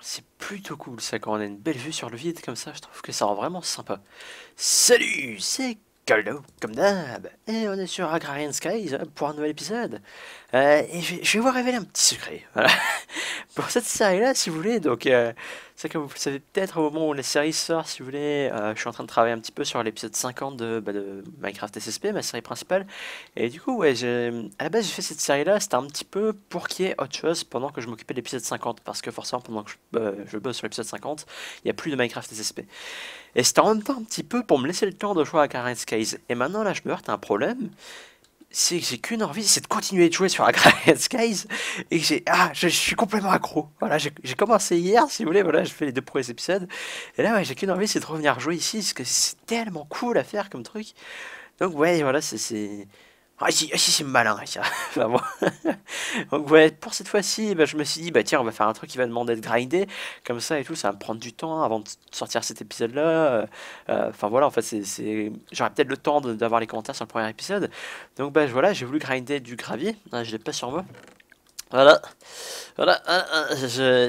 c'est plutôt cool ça quand on a une belle vue sur le vide comme ça, je trouve que ça rend vraiment sympa. Salut, c'est Caldo, comme d'hab, et on est sur Agrarian Skies hein, pour un nouvel épisode. Euh, et je vais vous révéler un petit secret. Voilà pour cette série-là, si vous voulez. Donc, euh, c'est que vous savez peut-être au moment où la série sort, si vous voulez, euh, je suis en train de travailler un petit peu sur l'épisode 50 bah, de, Minecraft SSP, ma série principale. Et du coup, ouais, à la base, j'ai fait cette série-là, c'était un petit peu pour qu'il y ait autre chose pendant que je m'occupais de l'épisode 50. Parce que forcément, pendant que je, bah, je bosse sur l'épisode 50, il n'y a plus de Minecraft SSP. Et c'était en même temps un petit peu pour me laisser le temps de jouer à Karen Skies. Et maintenant, là, je me heurte à un problème c'est que j'ai qu'une envie, c'est de continuer de jouer sur et Skies. Et j'ai, ah, je, je, suis complètement accro. Voilà, j'ai commencé hier, si vous voulez. Voilà, je fais les deux premiers épisodes. Et là, ouais, j'ai qu'une envie, c'est de revenir jouer ici, parce que c'est tellement cool à faire comme truc. Donc, ouais, voilà, c'est ah, si, ah, si c'est malin, ça. Donc, ouais, pour cette fois-ci, bah, je me suis dit, bah tiens, on va faire un truc qui va demander de grinder, comme ça et tout, ça va me prendre du temps avant de sortir cet épisode-là. Euh, euh, enfin, voilà, en fait, c'est, j'aurais peut-être le temps d'avoir les commentaires sur le premier épisode. Donc, bah voilà, j'ai voulu grinder du gravier, ah, je l'ai pas sur moi. Voilà. Voilà, ah, ah, je,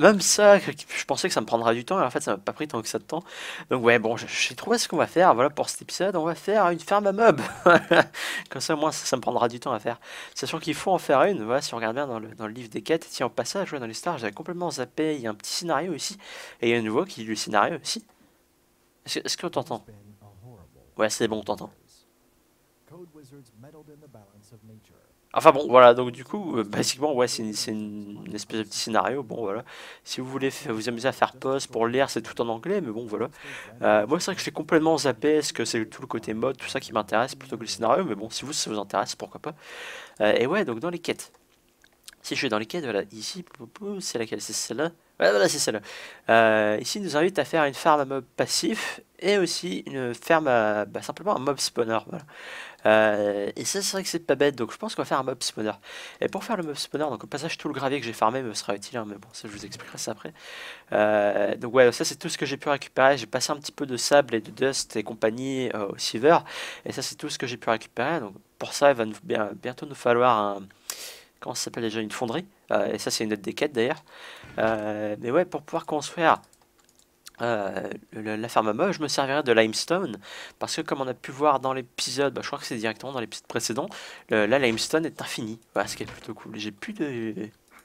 même ça, je pensais que ça me prendra du temps, et en fait ça m'a pas pris tant que ça de temps. Donc ouais, bon, j'ai trouvé ce qu'on va faire, voilà pour cet épisode, on va faire une ferme à meubles. Comme ça, moi, ça, ça, me prendra du temps à faire. Sachant qu'il faut en faire une, voilà, si on regarde bien dans le, dans le livre des quêtes, tiens, en passage, dans les stars, j'avais complètement zappé, il y a un petit scénario ici, et il y a une voix qui lit le scénario aussi. Est-ce que, est que Ouais, c'est bon, t'entends. Enfin bon, voilà, donc du coup, euh, basiquement, ouais, c'est une, espèce de petit scénario. Bon, voilà. Si vous voulez vous amuser à faire pause pour lire c'est tout en anglais, mais bon, voilà. Euh, moi, c'est vrai que je l'ai complètement zappé, parce que c'est tout le côté mode, tout ça qui m'intéresse plutôt que le scénario, mais bon, si vous, ça vous intéresse, pourquoi pas. Euh, et ouais, donc dans les quêtes. Si je suis dans les quêtes, voilà, ici, c'est laquelle C'est celle-là Voilà, voilà c'est celle-là. ici, il nous invite à faire une ferme à mob passif et aussi une ferme à, bah, simplement un mob spawner. Voilà. Euh, et ça, c'est vrai que c'est pas bête, donc je pense qu'on va faire un mob spawner. Et pour faire le mob spawner, donc au passage, tout le gravier que j'ai farmé me sera utile, hein, mais bon, ça je vous expliquerai ça après. Euh, donc ouais, ça c'est tout ce que j'ai pu récupérer. J'ai passé un petit peu de sable et de dust et compagnie euh, au silver et ça c'est tout ce que j'ai pu récupérer. Donc pour ça, il va bien, bientôt nous falloir un comment ça s'appelle déjà une fonderie et ça c'est une autre des quêtes d'ailleurs mais ouais pour pouvoir construire euh, la ferme à meubles, je me servirai de limestone parce que comme on a pu voir dans l'épisode, bah, je crois que c'est directement dans l'épisode précédent, la limestone est infinie. Voilà, ce qui est plutôt cool. J'ai plus de...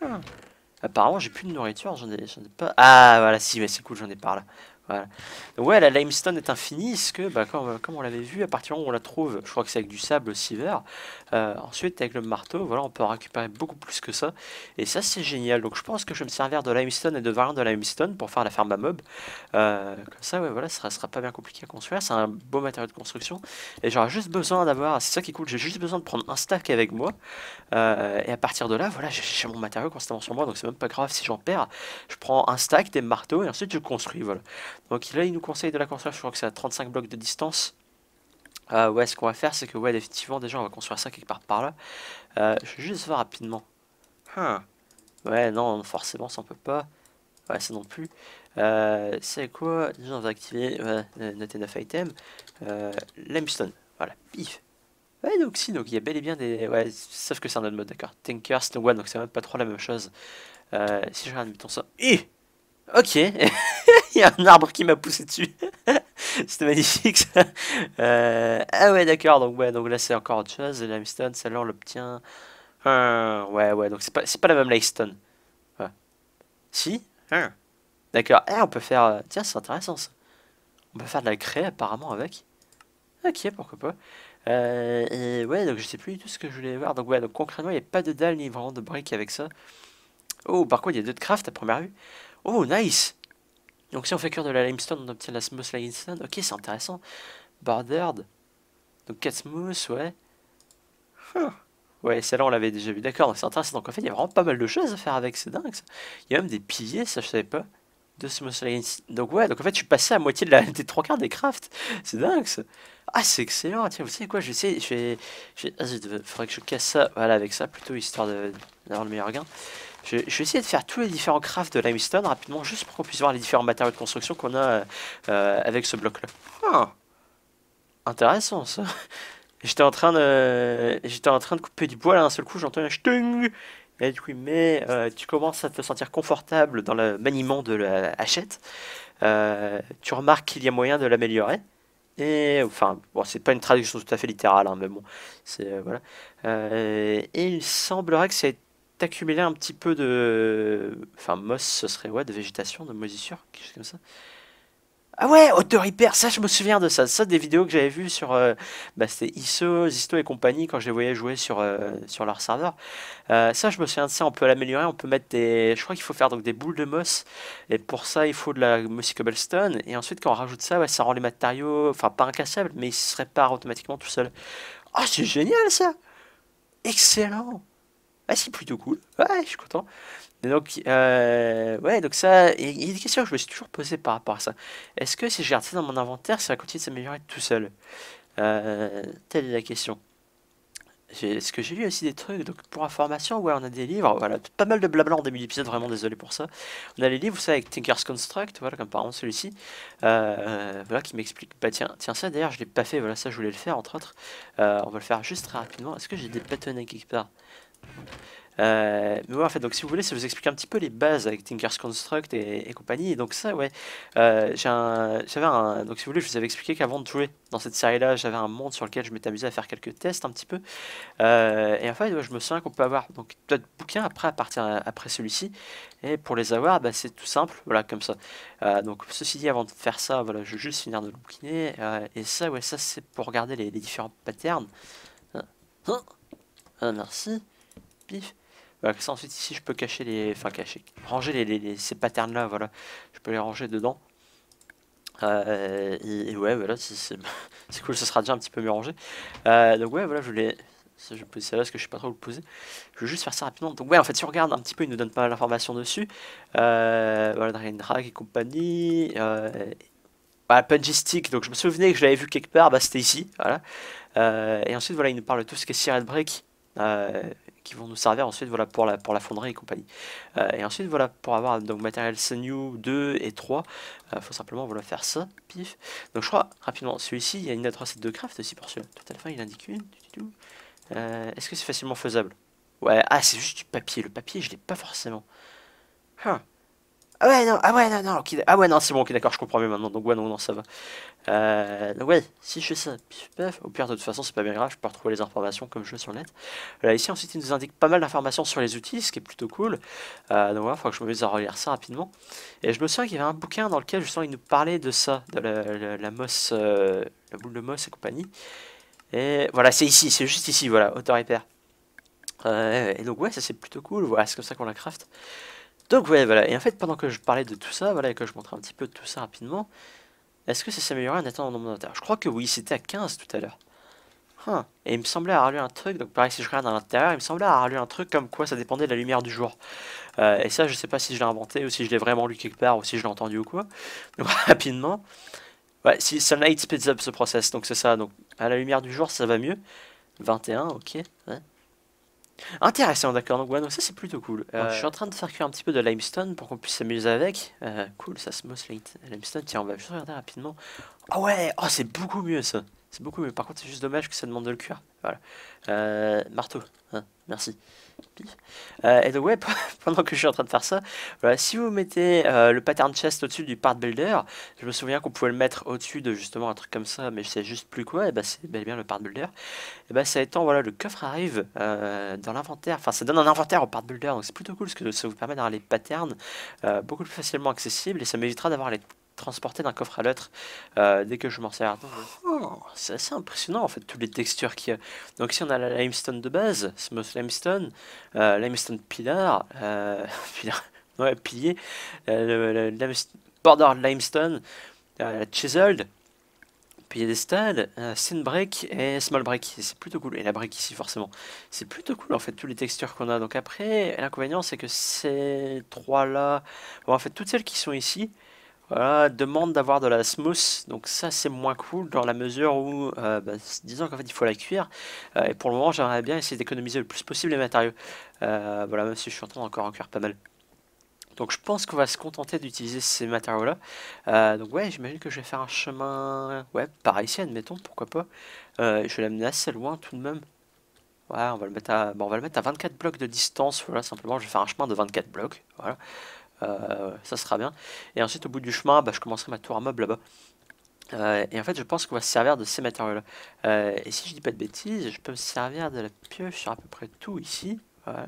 Ah. Apparemment, j'ai plus de nourriture, j'en ai, pas... Ah, voilà, si, mais c'est cool, j'en ai par là. Voilà. ouais, la limestone est infinie, ce que, bah, comme, on l'avait vu, à partir où on la trouve, je crois que c'est avec du sable aussi vert, euh, ensuite, avec le marteau, voilà, on peut récupérer beaucoup plus que ça. Et ça, c'est génial. Donc, je pense que je vais me servir de limestone et de variant de limestone pour faire la ferme à meubles. Euh, comme ça, ouais, voilà, ça sera, sera pas bien compliqué à construire. C'est un beau matériau de construction. Et j'aurai juste besoin d'avoir, c'est ça qui est cool, j'ai juste besoin de prendre un stack avec moi. Euh, et à partir de là, voilà, j'ai mon matériau constamment sur moi, donc c'est même pas grave si j'en perds. Je prends un stack, des marteaux, et ensuite je construis, voilà. Donc là, il nous conseille de la construire, je crois que c'est à 35 blocs de distance. Euh, ouais, ce qu'on va faire, c'est que, ouais, effectivement, déjà, on va construire ça quelque part par là. Euh, je vais juste voir rapidement. Hein. Ouais, non, forcément, ça on peut pas. Ouais, ça non plus. Euh, c'est quoi Déjà, on va activer euh, notre 9 item. limestone. Voilà, pif. Ouais, donc si, donc il y a bel et bien des... Ouais, sauf que c'est un autre mode, d'accord. Tanker, stone One, donc c'est même pas trop la même chose. si je regarde, mettons ça... Et Ok, il y a un arbre qui m'a poussé dessus. C'était magnifique ça. Euh, ah ouais, d'accord, donc, ouais, donc là c'est encore autre chose. Limestone, celle-là on l'obtient. Ouais, ouais, donc c'est pas, pas la même limestone. Ouais. Si D'accord, eh, on peut faire. Euh, tiens, c'est intéressant ça. On peut faire de la craie apparemment avec. Ok, pourquoi pas. Euh, et ouais, donc je sais plus du tout ce que je voulais voir. Donc ouais, donc concrètement, il n'y a pas de dalle ni vraiment de briques avec ça. Oh, par contre, il y a deux de craft à première vue. Oh, nice Donc si on fait cure de la limestone, on obtient la smooth limestone. Ok, c'est intéressant. Bordered. Donc 4 ouais. Ouais, celle-là, on l'avait déjà vu. D'accord, c'est intéressant. Donc en fait, il y a vraiment pas mal de choses à faire avec. C'est dingue, ça. Il y a même des piliers, ça, je savais pas. De smooth limestone. Donc ouais, donc en fait, je suis passé à moitié de la, des trois quarts des crafts. C'est dingue, ça. Ah, c'est excellent. Tiens, vous savez quoi, je vais essayer. Je vais... Je ah, faudrait que je casse ça. Voilà, avec ça, plutôt, histoire d'avoir le meilleur gain. Je, vais essayer de faire tous les différents crafts de limestone rapidement, juste pour qu'on puisse voir les différents matériaux de construction qu'on a euh, euh, avec ce bloc-là. Ah, intéressant ça. J'étais en train de, j'étais en train de couper du bois là d'un seul coup, j'entends un ch-tung et du mais euh, tu commences à te sentir confortable dans le maniement de la hachette. tu remarques qu'il y a moyen de l'améliorer. Et enfin, bon, c'est pas une traduction tout à fait littérale, hein, mais bon, c'est voilà. et il semblerait que c'est accumuler un petit peu de... Enfin, moss, ce serait ouais, de végétation, de moisissure, quelque chose comme ça. Ah ouais, hauteur hyper, ça je me souviens de ça. Ça, des vidéos que j'avais vues sur... Euh, bah, c'était iso Zisto et compagnie, quand je les voyais jouer sur, euh, sur leur serveur. Euh, ça, je me souviens de ça, on peut l'améliorer, on peut mettre des... Je crois qu'il faut faire donc des boules de moss. Et pour ça, il faut de la mossy cobblestone Et ensuite, quand on rajoute ça, ça rend les matériaux... Enfin, pas incassables, mais ils se réparent automatiquement tout seul. Ah, oh, c'est génial ça Excellent ah plutôt cool. Ouais, je suis content. donc, euh, ouais, donc ça, il y a des questions que je me suis toujours posées par rapport à ça. Est-ce que si j'ai ça dans mon inventaire, ça va continuer de s'améliorer tout seul euh, Telle est la question. Est-ce que j'ai lu aussi des trucs Donc pour information, ouais, on a des livres, voilà, pas mal de blabla en début d'épisode, vraiment désolé pour ça. On a les livres, ça, avec Tinker's Construct, voilà, comme par exemple celui-ci, euh, voilà, qui m'explique. Bah tiens, tiens ça d'ailleurs, je l'ai pas fait, voilà, ça je voulais le faire entre autres. on va le faire juste très rapidement. Est-ce que j'ai des bâtonnets quelque part euh, mais ouais, en fait, donc si vous voulez, ça vous explique un petit peu les bases avec Tinker's Construct et, compagnie. donc ça, ouais, euh, j'avais un, donc si vous voulez, je vous avais expliqué qu'avant de jouer dans cette série-là, j'avais un monde sur lequel je m'étais amusé à faire quelques tests un petit peu. Euh, et en fait, je me souviens qu'on peut avoir donc d'autres bouquins après à partir après celui-ci. Et pour les avoir, bah, c'est tout simple, voilà, comme ça. donc ceci dit, avant de faire ça, voilà, je vais juste finir de le bouquiner. et ça, ouais, ça c'est pour regarder les, les différents patterns. Hein. Hein. Ah, merci. Bah, ensuite ici je peux cacher les. Enfin cacher. Ranger les, les, ces patterns là, voilà. Je peux les ranger dedans. Euh, et, ouais voilà, c'est cool, ce sera déjà un petit peu mieux rangé. Euh, donc ouais voilà, je voulais je vais poser ça là parce que je sais pas trop où le poser. Je vais juste faire ça rapidement. Donc ouais, en fait, si on regarde un petit peu, il nous donne pas l'information dessus. Euh, voilà, Dragon Drag et compagnie. Euh, voilà, bah, Stick. Donc je me souvenais que je l'avais vu quelque part, bah c'était ici. Voilà. et ensuite, voilà, il nous parle de tout ce qui est Break qui vont nous servir ensuite voilà, pour, la, pour la fonderie et compagnie. Euh, et ensuite, voilà, pour avoir donc matériel Senyu 2 et 3, il euh, faut simplement voilà, faire ça, pif. Donc je crois, rapidement, celui-ci, il y a une adresse de craft aussi pour celui-là. Tout à la fin, il indique une. Euh, est-ce que c'est facilement faisable Ouais, ah, c'est juste du papier. Le papier, je l'ai pas forcément. Huh. Hein. Ah ouais, non, ah ouais, non, non, ah ouais, non, c'est bon, ok, d'accord, je comprends mieux maintenant, donc ouais, non, non, ça va. Euh, donc ouais, si je fais ça, au pire, de toute façon, c'est pas bien grave, je peux retrouver les informations comme je veux sur le net. Là, euh, ici, ensuite, il nous indique pas mal d'informations sur les outils, ce qui est plutôt cool. Euh, donc voilà, il faudra que je me mette à relire ça rapidement. Et je me souviens qu'il y avait un bouquin dans lequel, justement, il nous parlait de ça, de la, la, la boule de mosse et compagnie. Et voilà, c'est ici, c'est juste ici, voilà, autoritaire et donc ouais, ça c'est plutôt cool, voilà, c'est comme ça qu'on la craft. Donc ouais, voilà, et en fait, pendant que je parlais de tout ça, voilà, et que je montrais un petit peu de tout ça rapidement, est-ce que ça s'améliorait en attendant nombre ordinateur Je crois que oui, c'était à 15 tout à l'heure. Hein. Et il me semblait avoir lu un truc, donc pareil si je regarde à l'intérieur, il me semblait avoir lu un truc comme quoi ça dépendait de la lumière du jour. Euh, et ça, je sais pas si je l'ai inventé ou si je l'ai vraiment lu quelque part ou si je l'ai entendu ou quoi. Donc rapidement, ouais, si sunlight speeds up ce process, donc c'est ça. Donc à la lumière du jour, ça va mieux. 21, ok. Ouais. Intéressant, d'accord. Donc, ouais, donc ça c'est plutôt cool. je suis euh, en train de faire cuire un petit peu de limestone pour qu'on puisse s'amuser avec. Euh, cool, ça se mosse limestone. Tiens, on va juste regarder rapidement. Ah ouais, oh, c'est beaucoup mieux ça. C'est beaucoup mieux. Par contre, c'est juste dommage que ça demande de le cuire. Voilà. Euh, marteau, hein, merci. Euh, et donc ouais, pendant que je suis en train de faire ça, voilà, si vous mettez euh, le pattern chest au-dessus du part builder, je me souviens qu'on pouvait le mettre au-dessus de justement un truc comme ça, mais je sais juste plus quoi, et bah c'est bel et bien le part builder. Et bah ça étant, voilà, le coffre arrive euh, dans l'inventaire, enfin ça donne un inventaire au part builder, donc c'est plutôt cool parce que ça vous permet d'avoir les patterns beaucoup plus facilement accessibles et ça m'évitera d'avoir les transporter d'un coffre à l'autre euh, dès que je m'en sers. Oh. c'est assez impressionnant en fait, toutes les textures qu'il y a. Donc ici on a la limestone de base, smooth limestone, euh, limestone pillar, euh, pillar ouais, pilier, euh, border limestone, chiseled, des stades, thin Break et Small Break. C'est plutôt cool. Et la break ici, forcément. C'est plutôt cool, en fait, toutes les textures qu'on a. Donc après, l'inconvénient, c'est que ces trois-là... Bon, en fait, toutes celles qui sont ici, voilà, demande d'avoir de la smousse, donc ça c'est moins cool dans la mesure où, euh, bah, disons qu'en fait il faut la cuire, euh, et pour le moment j'aimerais bien essayer d'économiser le plus possible les matériaux. Euh, voilà, même si je suis en train encore en cuire pas mal. Donc je pense qu'on va se contenter d'utiliser ces matériaux-là. donc ouais, j'imagine que je vais faire un chemin... Ouais, par ici, admettons, pourquoi pas. je vais l'amener assez loin tout de même. voilà on va le mettre à, bon, on va le mettre à 24 blocs de distance. Voilà, simplement, je vais faire un chemin de 24 blocs. Voilà. Euh, ça sera bien. Et ensuite, au bout du chemin, bah, je commencerai ma tour à meubles là-bas. Euh, et en fait, je pense qu'on va se servir de ces matériaux-là. Euh, et si je dis pas de bêtises, je peux me servir de la pioche sur à peu près tout ici. Voilà.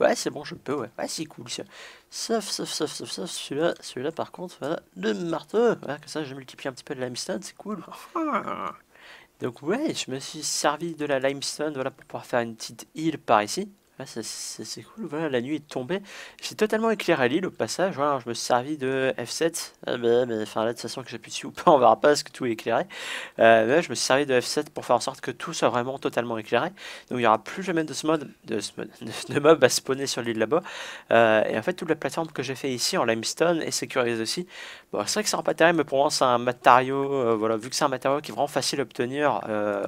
ouais, c'est bon, je peux, ouais. c'est cool, ça. Sauf, sauf, sauf, sauf, sauf, celui-là, celui-là, par contre, voilà, le marteau. comme ça, je multiplie un petit peu de limestone, c'est cool. Donc, ouais, je me suis servi de la limestone, voilà, pour pouvoir faire une petite île par ici. Ah, c'est cool, voilà, la nuit est tombée. j'ai totalement éclairé l'île au passage. je me suis servi de F7. Ah, bah, bah, bah, enfin, là, de toute façon, que j'appuie dessus ou pas, on verra pas parce que tout est éclairé. Euh, je me suis servi de F7 pour faire en sorte que tout soit vraiment totalement éclairé. Donc, il n'y aura plus jamais de ce mode, de, de, à spawner sur l'île là-bas. Euh, et en fait, toute la plateforme que j'ai fait ici en limestone est sécurisée aussi. Bon, c'est vrai que ça rend pas terrible, mais pour moi, c'est un matériau. Euh, voilà, vu que c'est un matériau qui est vraiment facile à obtenir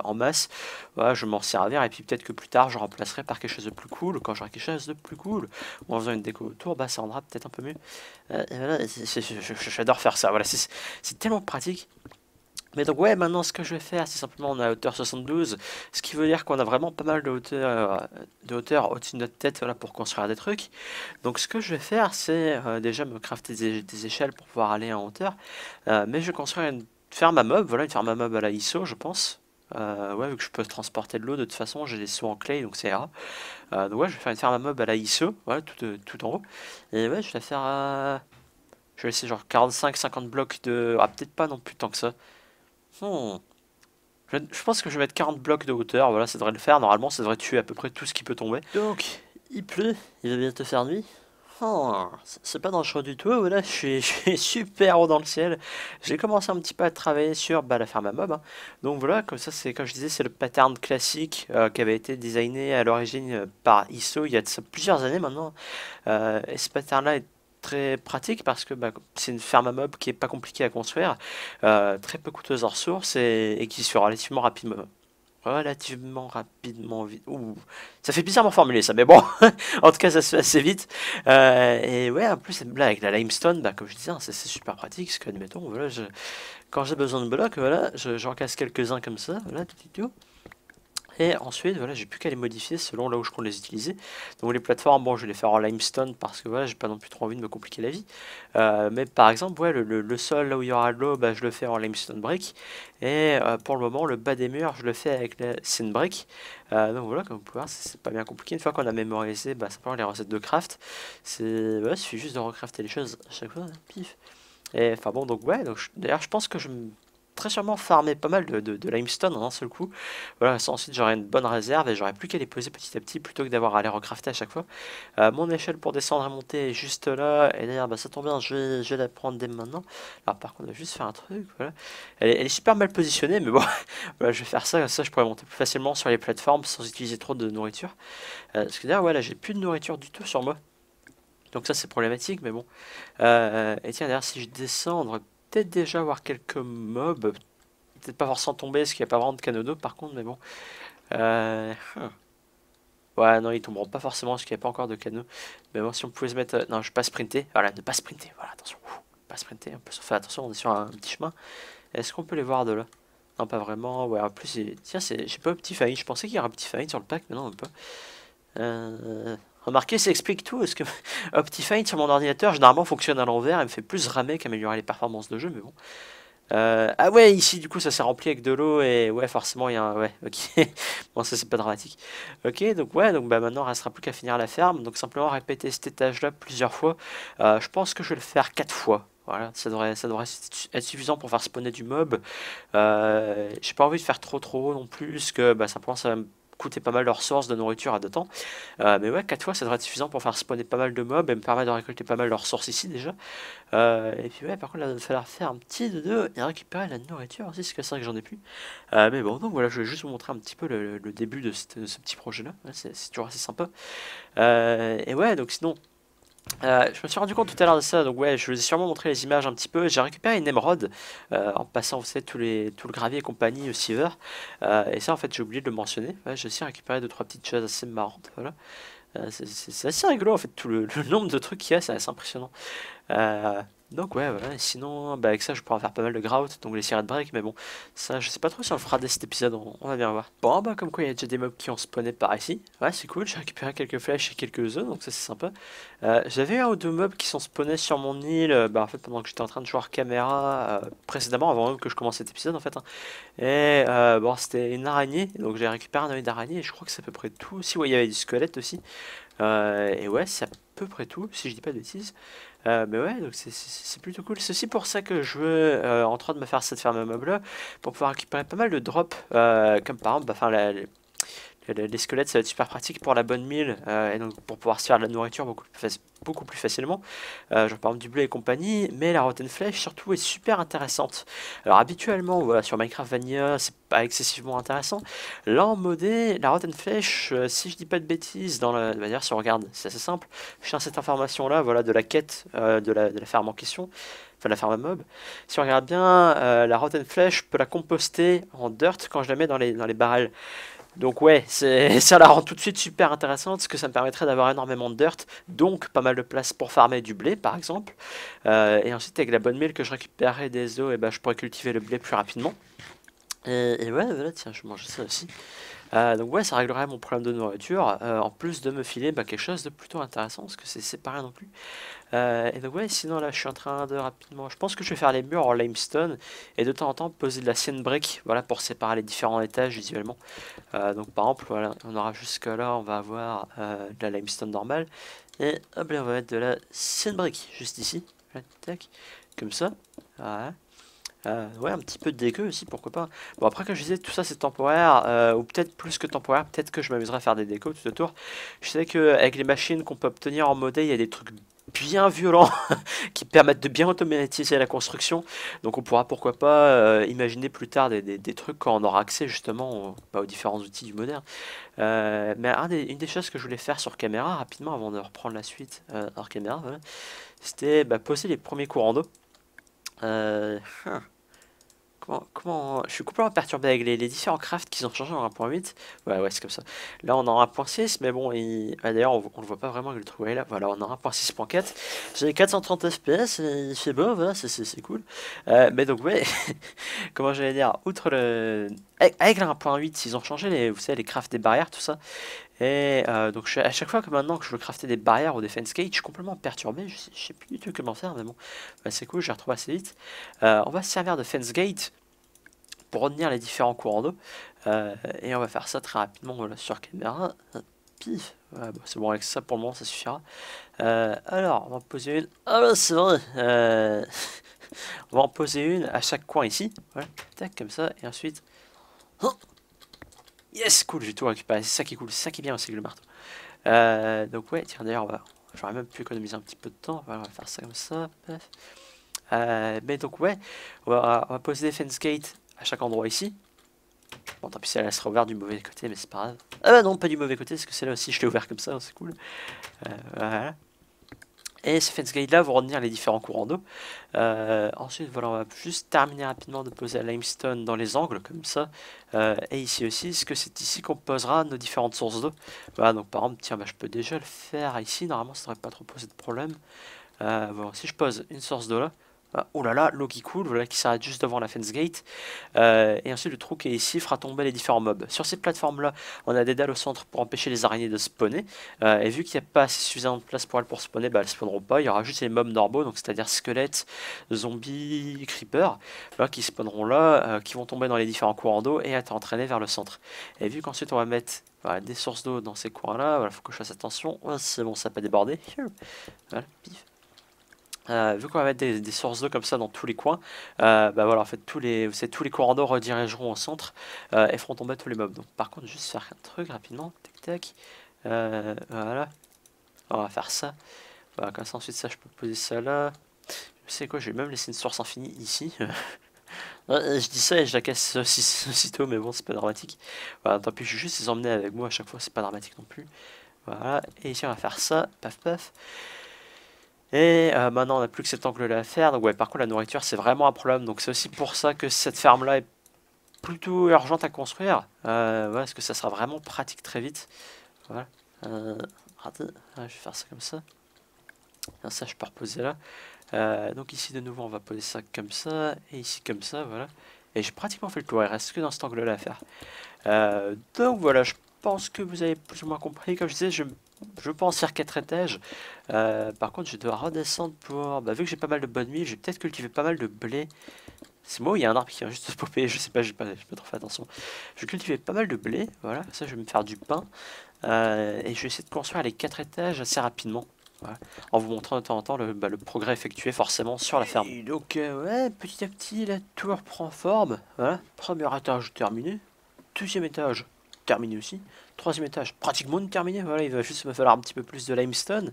en masse, voilà, je m'en servir. Et puis, peut-être que plus tard, je remplacerai par quelque chose de plus cool, quand j'aurai quelque chose de plus cool, ou en faisant une déco autour, bah ça rendra peut-être un peu mieux. Euh, et voilà, j'adore faire ça, voilà, c'est tellement pratique. Mais donc ouais, maintenant ce que je vais faire, c'est simplement on a hauteur 72, ce qui veut dire qu'on a vraiment pas mal de hauteur, de hauteur au-dessus de notre tête voilà, pour construire des trucs. Donc ce que je vais faire, c'est euh, déjà me crafter des, échelles pour pouvoir aller en hauteur, euh, mais je vais construire une ferme à meubles, voilà, une ferme à meubles à la ISO, je pense. Euh, ouais, vu que je peux transporter de l'eau, de toute façon, j'ai des seaux en clay, donc c'est rare. Euh, donc ouais, je vais faire une ferme à à la ISE, voilà, tout, euh, tout, en haut. Et ouais, je vais la faire... Euh, je vais laisser genre 45-50 blocs de... Ah, peut-être pas non plus tant que ça. Hmm. Je, je, pense que je vais mettre 40 blocs de hauteur, voilà, ça devrait le faire. Normalement, ça devrait tuer à peu près tout ce qui peut tomber. Donc, il pleut, il va bientôt faire nuit. Oh, c'est pas dangereux du tout, voilà, je suis, super haut dans le ciel. J'ai commencé un petit peu à travailler sur bah, la ferme à mob. Hein. Donc voilà, comme ça, c'est comme je disais, c'est le pattern classique euh, qui avait été designé à l'origine euh, par ISO il y a plusieurs années maintenant. Euh, et ce pattern-là est très pratique parce que bah, c'est une ferme à mob qui est pas compliquée à construire, très peu coûteuse en ressources et, qui qui sera relativement rapide relativement rapidement vite. Ouh, ça fait bizarrement formuler ça, mais bon, en tout cas ça se fait assez vite. Euh, et ouais, en plus là, avec la limestone, bah, comme je disais, hein, c'est super pratique, parce que admettons, voilà, quand j'ai besoin de blocs, voilà, j'en casse quelques-uns comme ça, voilà, tout idiot. Et ensuite, voilà, j'ai plus qu'à les modifier selon là où je compte les utiliser. Donc les plateformes, bon, je vais les faire en limestone parce que voilà, j'ai pas non plus trop envie de me compliquer la vie. Euh, mais par exemple, ouais, le, sol là où il y aura de l'eau, bah, je le fais en limestone brick. Et euh, pour le moment, le bas des murs, je le fais avec la scene brick. Euh, donc voilà, comme vous pouvez voir, c'est pas bien compliqué. Une fois qu'on a mémorisé bah, simplement les recettes de craft, c'est bah, suffit juste de recrafter les choses à chaque fois, hein, pif. Et enfin bon, donc ouais, donc d'ailleurs, je pense que je très sûrement farmer pas mal de, limestone en hein, un seul coup. Voilà, ça, ensuite j'aurai une bonne réserve et j'aurai plus qu'à les poser petit à petit plutôt que d'avoir à les recrafter à chaque fois. Euh, mon échelle pour descendre et monter est juste là. Et d'ailleurs, bah, ça tombe bien, je vais, je la prendre dès maintenant. Alors par contre, on va juste faire un truc. Voilà. Elle, est, super mal positionnée, mais bon, je vais faire ça. Ça, je pourrais monter plus facilement sur les plateformes sans utiliser trop de nourriture. Euh, parce que d'ailleurs, voilà, j'ai plus de nourriture du tout sur moi. Donc ça c'est problématique, mais bon. Euh, et tiens, d'ailleurs, si je descends, peut déjà voir quelques mobs. Peut-être pas forcément tomber, parce qu'il n'y a pas vraiment de canot par contre, mais bon. Euh... Ouais, non, ils tomberont pas forcément, parce qu'il n'y a pas encore de canot. Mais bon, si on pouvait se mettre... Euh, non, je vais pas sprinter. Voilà, ne pas sprinter. Voilà, attention. pas sprinter. On peut se faire attention, on est sur un petit chemin. Est-ce qu'on peut les voir de là Non, pas vraiment. Ouais, en plus, tiens, j'ai pas un petit faillite. Je pensais qu'il y aurait un petit faillite sur le pack, mais non, on peut. Euh, Remarquez, ça explique tout. Parce que Optifine sur mon ordinateur, généralement, fonctionne à l'envers et me fait plus ramer qu'améliorer les performances de jeu, mais bon. Euh, ah ouais, ici du coup ça s'est rempli avec de l'eau et ouais forcément il y a un... Ouais, ok. bon ça c'est pas dramatique. Ok, donc ouais, donc bah maintenant il ne restera plus qu'à finir la ferme. Donc simplement répéter cet étage là plusieurs fois. Euh, je pense que je vais le faire quatre fois. Voilà, ça devrait, ça devrait être suffisant pour faire spawner du mob. Euh, j'ai pas envie de faire trop trop non plus, parce que bah, simplement ça va me coûter pas mal leurs ressources de nourriture à deux temps. Euh, mais ouais, quatre fois, ça devrait être suffisant pour faire spawner pas mal de mobs et me permettre de récolter pas mal de ressources ici déjà. Euh, et puis ouais, par contre, là, il va falloir faire un petit de 2 et récupérer la nourriture aussi, parce que c'est que j'en ai plus. Euh, mais bon, donc voilà, je vais juste vous montrer un petit peu le, début de, ce petit projet-là. c'est toujours assez sympa. et ouais, donc sinon... Euh, je me suis rendu compte tout à l'heure de ça, donc ouais, je vous ai sûrement montré les images un petit peu. J'ai récupéré une émeraude euh, en passant, vous savez, tous les, tout le gravier et compagnie au euh, et ça, en fait, j'ai oublié de le mentionner. j'ai aussi récupéré deux trois petites choses assez marrantes. Voilà. c'est assez rigolo, en fait, tout le nombre de trucs qu'il y a, c'est assez impressionnant. Donc ouais, voilà. sinon, bah, avec ça, je pourrais faire pas mal de grout, donc les de break, mais bon, ça, je sais pas trop si on le fera dès cet épisode, on, va bien voir. Bon, bah comme quoi, il y a déjà des mobs qui ont spawné par ici. Ouais, c'est cool, j'ai récupéré quelques flèches et quelques œufs, donc ça c'est sympa. Euh, j'avais un ou deux mobs qui sont spawnés sur mon île, euh, bah en fait, pendant que j'étais en train de jouer caméra, euh, précédemment, avant même que je commence cet épisode, en fait. Hein. Et bon, c'était une araignée, donc j'ai récupéré un œil d'araignée, et je crois que c'est à peu près tout aussi. Ouais, il y avait du squelette aussi. et ouais, c'est peu près tout, si je dis pas de bêtises. Euh, mais ouais, donc c'est plutôt cool. C'est aussi pour ça que je veux, euh, en train de me faire cette ferme meuble là, pour pouvoir récupérer pas mal de drops, euh, comme par exemple, bah, enfin, la, la les squelettes, ça va être super pratique pour la bonne mille euh, et donc pour pouvoir se faire de la nourriture beaucoup, beaucoup plus facilement. Euh, genre par exemple du blé et compagnie, mais la rotten flèche surtout est super intéressante. Alors habituellement, voilà, sur Minecraft Vanilla, c'est pas excessivement intéressant. Là en modé, la rotten flèche, euh, si je dis pas de bêtises, dans la manière si on regarde, c'est assez simple. Je tiens cette information là, voilà, de la quête euh, de la, ferme en question enfin la ferme mob. Si on regarde bien, la rotten flèche, peut la composter en dirt quand je la mets dans les, dans les barrels. Donc ouais, ça la rend tout de suite super intéressante, parce que ça me permettrait d'avoir énormément de dirt, donc pas mal de place pour farmer du blé, par exemple. Euh, et ensuite, avec la bonne mille que je récupérais des eaux, et eh ben, je pourrais cultiver le blé plus rapidement. Et, ouais, voilà, tiens, je mange ça aussi. Euh, donc ouais, ça réglerait mon problème de nourriture, euh, en plus de me filer bah, quelque chose de plutôt intéressant, parce que c'est séparé non plus. Euh, et donc ouais, sinon là, je suis en train de rapidement... Je pense que je vais faire les murs en limestone, et de temps en temps poser de la sienne brique voilà, pour séparer les différents étages visuellement. donc par exemple, voilà, on aura jusque là, on va avoir de la limestone normale, et hop là, on va mettre de la sienne brique juste ici, tac, comme ça, voilà. Euh, ouais, un petit peu de dégueu aussi, pourquoi pas. Bon, après, comme je disais, tout ça c'est temporaire, euh, ou peut-être plus que temporaire, peut-être que je m'amuserai à faire des décos tout autour. Je sais qu'avec les machines qu'on peut obtenir en modé, il y a des trucs bien violents qui permettent de bien automatiser la construction. Donc on pourra pourquoi pas euh, imaginer plus tard des, des, trucs quand on aura accès justement aux, bah, aux différents outils du moderne. mais une des choses que je voulais faire sur caméra rapidement avant de reprendre la suite hors caméra, c'était bah, poser les premiers courants d'eau. Hein. Comment, je suis complètement perturbé avec les, différents crafts qu'ils ont changé en 1.8. Ouais, ouais, c'est comme ça. Là, on est en 1.6, mais bon, ah, d'ailleurs, on, ne le voit pas vraiment le trou là. Voilà, on est en 1.6.4. J'ai 430 FPS, il fait beau, voilà, c'est cool. Euh, mais donc, ouais, comment j'allais dire, outre le. Avec, le 1.8, ils ont changé vous savez, les crafts des barrières, tout ça. Et euh, donc à chaque fois que maintenant que je veux crafter des barrières ou des fence gates, je suis complètement perturbé, je sais, plus du tout comment faire, mais bon, bah, c'est cool, je retrouvé retrouve assez vite. Euh, on va se servir de fence gate pour retenir les différents courants d'eau, euh, et on va faire ça très rapidement voilà, sur caméra. Pif, c'est bon avec ça pour le moment, ça suffira. alors, on va en poser une. Ah bah c'est vrai On va en poser une à chaque coin ici, voilà, tac, comme ça, et ensuite... Yes, cool, j'ai tout récupéré. C'est ça qui est cool, c'est ça qui est bien aussi avec le marteau. Euh, donc ouais, tiens d'ailleurs, j'aurais même pu économiser un petit peu de temps. on va faire ça comme ça. Euh, mais donc ouais, on va, poser des fence gates à chaque endroit ici. Bon, tant pis, elle sera ouverte du mauvais côté, mais c'est pas grave. Ah bah non, pas du mauvais côté, parce que celle-là aussi, je l'ai ouvert comme ça, c'est cool. Euh, voilà. Et ce fence guide là vous retenir les différents courants d'eau. Euh, ensuite voilà on va juste terminer rapidement de poser la limestone dans les angles comme ça. Euh, et ici aussi, est que c'est ici qu'on posera nos différentes sources d'eau Voilà donc par exemple tiens bah, je peux déjà le faire ici, normalement ça devrait pas trop poser de problème. Euh, si je pose une source d'eau là, bah, oh là là, l'eau qui coule, voilà, qui s'arrête juste devant la fence gate. Euh, et ensuite, le trou qui est ici fera tomber les différents mobs. Sur ces plateformes-là, on a des dalles au centre pour empêcher les araignées de spawner. Euh, et vu qu'il n'y a pas suffisamment de place pour elles pour spawner, bah, elles ne spawneront pas. Il y aura juste les mobs normaux, c'est-à-dire squelettes, zombies, creepers, qui spawneront là, euh, qui vont tomber dans les différents courants d'eau et être entraînés vers le centre. Et vu qu'ensuite on va mettre des sources d'eau dans ces coins-là, il faut que je fasse attention. Oh, c'est bon, ça n'a pas débordé. Voilà, pif. Euh, vu qu'on va mettre des, sources d'eau comme ça dans tous les coins, euh, bah voilà, en fait, tous les, tous les courants d'eau redirigeront au centre euh, et feront tomber tous les mobs. Donc, par contre, juste faire un truc rapidement, tac tac, voilà, on va faire ça. Voilà, comme ça, ensuite, ça, je peux poser ça là. Je sais quoi, je vais même laisser une source infinie ici. je dis ça et je la casse aussitôt, mais bon, c'est pas dramatique. Voilà, tant pis, je vais juste les emmener avec moi à chaque fois, c'est pas dramatique non plus. Voilà, et ici, on va faire ça, paf paf. Et maintenant, euh, bah on n'a plus que cet angle-là à faire. Donc, ouais, par contre, la nourriture, c'est vraiment un problème. Donc, c'est aussi pour ça que cette ferme-là est plutôt urgente à construire. Euh, parce que ça sera vraiment pratique très vite. Voilà. Euh, je vais faire ça comme ça. ça, je peux reposer là. Euh, donc ici, de nouveau, on va poser ça comme ça. Et ici, comme ça, voilà. Et j'ai pratiquement fait le tour. Il reste que dans cet angle-là à faire. donc voilà, je pense que vous avez plus ou moins compris. Comme je disais, je je pense faire 4 étages. par contre, je dois redescendre pour... Bah, vu que j'ai pas mal de bonnes je j'ai peut-être cultivé pas mal de blé. C'est moi, il y a un arbre qui vient juste de popper, je sais pas, j'ai pas, pas trop fait attention. Je cultivais pas mal de blé, voilà, ça je vais me faire du pain. Euh, et je vais essayer de construire les 4 étages assez rapidement. En vous montrant de temps en temps bah, le, progrès effectué forcément sur la ferme. Et donc euh, ouais, petit à petit la tour prend forme. Voilà. Premier étage terminé. Deuxième étage terminé aussi. Troisième étage, pratiquement terminé. Voilà, il va juste me falloir un petit peu plus de limestone.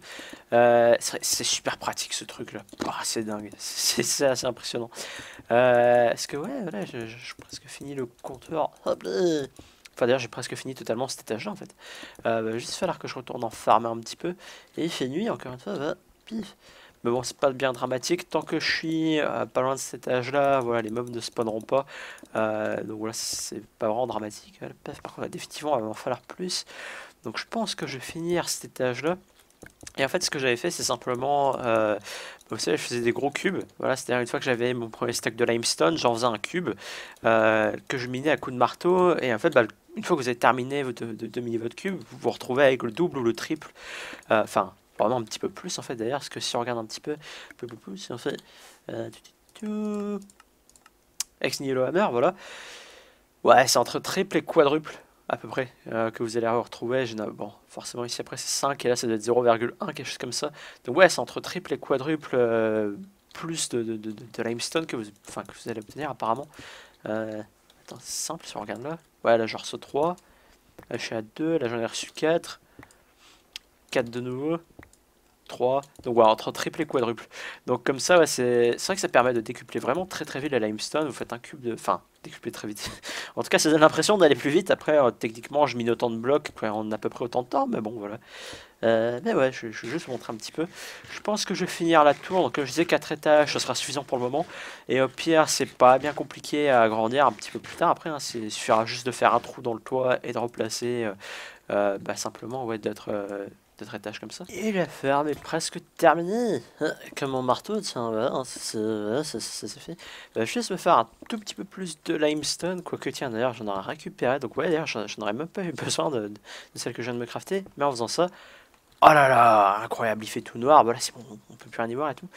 Euh, c'est super pratique ce truc là. Ah, c'est dingue, c'est assez impressionnant. Euh, est-ce que ouais, voilà, je presque fini le compteur. Enfin d'ailleurs j'ai presque fini totalement cet étage là en fait. Euh, bah, juste falloir que je retourne en farmer un petit peu. Et il fait nuit encore une fois, bah, pif. Mais bon, c'est pas bien dramatique. Tant que je suis euh, pas loin de cet âge-là, voilà, les mobs ne spawneront pas. Euh, donc voilà, c'est pas vraiment dramatique. Euh, par contre, définitivement, il va en falloir plus. Donc je pense que je vais finir cet étage-là. Et en fait, ce que j'avais fait, c'est simplement... vous savez, je faisais des gros cubes. Voilà, c'est-à-dire une fois que j'avais mon premier stack de limestone, j'en faisais un cube que je minais à coups de marteau. Et en fait, bah, une fois que vous avez terminé de, de, miner votre cube, vous vous retrouvez avec le double ou le triple. Enfin, un petit peu plus en fait d'ailleurs, parce que si on regarde un petit peu, plus, si on fait euh, ex nihilo hammer, voilà. Ouais, c'est entre triple et quadruple à peu près euh, que vous allez retrouver. Bon, forcément ici après c'est 5 et là ça doit 0,1, quelque chose comme ça. Donc ouais, c'est entre triple et quadruple euh, plus de, limestone que vous, enfin, que vous allez obtenir apparemment. c'est simple si on regarde là. Ouais, là je reçois 3. Là, je suis à 2, là j'en ai reçu 4. 4 de nouveau. Donc voilà, entre triple et quadruple. Donc comme ça, c'est vrai que ça permet de décupler vraiment très très vite la limestone. Vous faites un cube de... Enfin, décupler très vite. en tout cas, ça donne l'impression d'aller plus vite. Après, euh, techniquement, je mine autant de blocs en à peu près autant de temps. Mais bon, voilà. Euh, mais ouais, je, vais juste montrer un petit peu. Je pense que je vais finir la tour. Donc, je disais, quatre étages, ce sera suffisant pour le moment. Et au pire, c'est pas bien compliqué à agrandir un petit peu plus tard. Après, hein, il suffira juste de faire un trou dans le toit et de replacer euh, bah, simplement ouais, d'être d'être comme ça. Et la ferme est presque terminée. Comme ah, mon marteau, tiens, hein, ça, ça, fait. je vais juste me faire un tout petit peu plus de limestone, quoique tiens, d'ailleurs, j'en aurais récupéré. Donc, ouais, d'ailleurs, j'en n'aurais même pas eu besoin de, celle que je viens de me crafter. Mais en faisant ça, oh là là, incroyable, il fait tout noir. Voilà, c'est bon, on peut plus rien y voir et tout.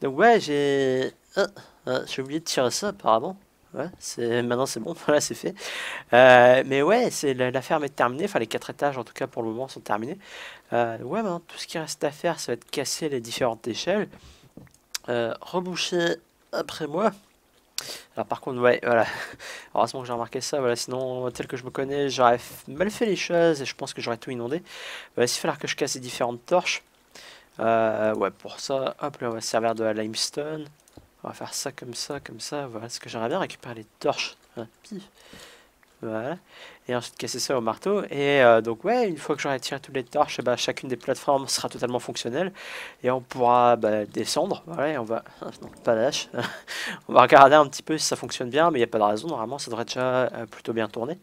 Donc, ouais, j'ai. Ah, ah, j'ai oublié de tirer ça apparemment maintenant c'est bon, voilà c'est fait. Euh, mais ouais, c'est la, ferme est terminée, enfin les quatre étages en tout cas pour le moment sont terminés. Euh, ouais, maintenant tout ce qui reste à faire, ça va être casser les différentes échelles, euh, reboucher après moi. Alors par contre, ouais, voilà. Heureusement que j'ai remarqué ça, voilà, sinon, tel que je me connais, j'aurais mal fait les choses et je pense que j'aurais tout inondé. il va falloir que je casse les différentes torches. ouais, pour ça, hop, là, on va servir de la limestone. On va faire ça comme ça, comme ça, voilà. ce que j'aimerais bien récupérer les torches. Hein, voilà. Et ensuite casser ça au marteau. Et euh, donc ouais, une fois que j'aurai tiré toutes les torches, bah, chacune des plateformes sera totalement fonctionnelle. Et on pourra bah, descendre. Voilà, on va... Hein, pas lâche. on va regarder un petit peu si ça fonctionne bien, mais il n'y a pas de raison. Normalement, ça devrait déjà euh, plutôt bien tourner.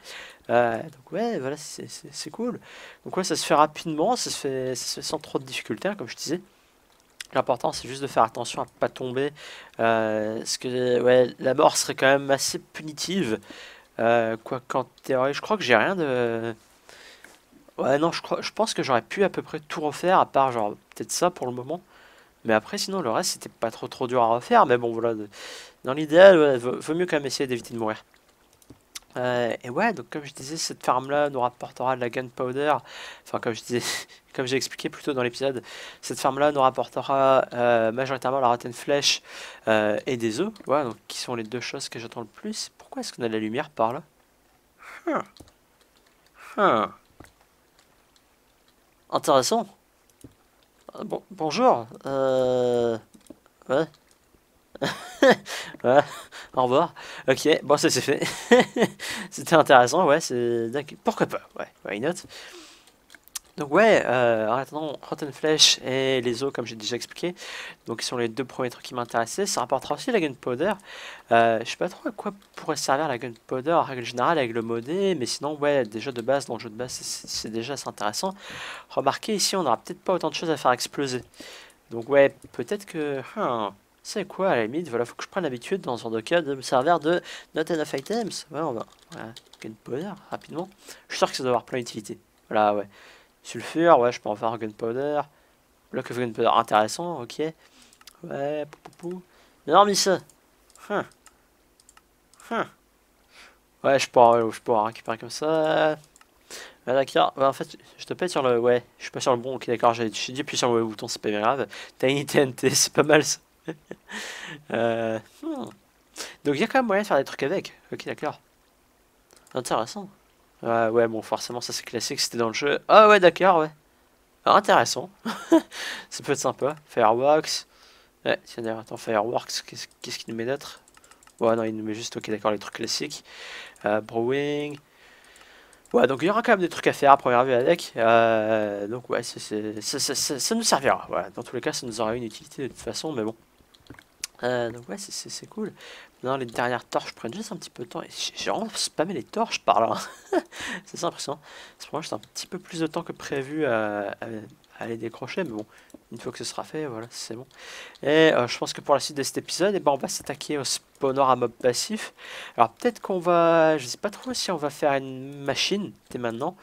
Euh, donc ouais, voilà, c'est cool. Donc ouais, ça se fait rapidement, ça se fait, sans trop de difficultés, hein, comme je disais. L'important, c'est juste de faire attention à ne pas tomber. Euh, parce que ouais, la mort serait quand même assez punitive. Euh, quoi qu'en théorie, je crois que j'ai rien de... Ouais, non, je, crois, je pense que j'aurais pu à peu près tout refaire, à part genre peut-être ça pour le moment. Mais après, sinon, le reste, c'était pas trop trop dur à refaire. Mais bon, voilà, dans l'idéal, ouais, vaut mieux quand même essayer d'éviter de mourir. Euh, et ouais, donc comme je disais, cette ferme là nous rapportera de la gunpowder. Enfin, comme je disais, comme j'ai expliqué plus tôt dans l'épisode, cette ferme là nous rapportera euh, majoritairement la rotten flèche euh, et des œufs. Ouais, donc qui sont les deux choses que j'attends le plus. Pourquoi est-ce qu'on a de la lumière par là Intéressant. bonjour. Ouais. Au revoir. Ok, bon, ça c'est fait. C'était intéressant, ouais. c'est Pourquoi pas Ouais, why not donc ouais, euh, en attendant, Rotten Flesh et les os, comme j'ai déjà expliqué, donc ils sont les deux premiers trucs qui m'intéressaient, ça rapportera aussi la Gunpowder. Euh, je sais pas trop à quoi pourrait servir la Gunpowder en règle générale avec le modé, mais sinon ouais, déjà de base, dans le jeu de base, c'est déjà assez intéressant. Remarquez ici, on aura peut-être pas autant de choses à faire exploser. Donc ouais, peut-être que... Hein, c'est quoi à la limite Voilà, faut que je prenne l'habitude dans ce genre de cas de me servir de not enough items. Voilà, on va. Voilà, gunpowder, rapidement. Je suis sûr que ça doit avoir plein d'utilité Voilà, ouais. Sulfure, ouais, je peux en faire gunpowder. Bloc of gunpowder, intéressant, ok. Ouais, pou Mais non, mais ça. Hein Hein Ouais, je peux, en, je peux récupérer comme ça. d'accord, en fait, je te pète sur le. Ouais, je suis pas sur le bon, ok, d'accord, j'ai dit puis sur le bouton, c'est pas grave. Tiny TNT, c'est pas mal ça. Euh, hmm. Donc il y a quand même moyen de faire des trucs avec. Ok, d'accord. Intéressant. Ouais, bon, forcément, ça c'est classique, c'était dans le jeu. Ah ouais, d'accord, ouais. Ah, intéressant. ça peut être sympa. Fireworks. Ouais, tiens, d'ailleurs, attends, Fireworks, qu'est-ce qu'il nous met d'autre Ouais, non, il nous met juste, ok, d'accord, les trucs classiques. Euh, brewing. Ouais, donc il y aura quand même des trucs à faire à première vue avec. Euh, donc ouais, ça, nous servira. Dans tous les cas, ça nous aura une utilité de toute façon, mais bon. Euh, donc ouais, c'est cool. Maintenant, les dernières torches prennent juste un petit peu de temps. j'ai vraiment spammé les torches par là. c'est impressionnant. C'est pour moi, j'ai un petit peu plus de temps que prévu à, à, les décrocher. Mais bon, une fois que ce sera fait, voilà, c'est bon. Et euh, je pense que pour la suite de cet épisode, Et eh ben, on va s'attaquer au spawner à mobs passif. Alors peut-être qu'on va... Je sais pas trop si on va faire une machine dès maintenant.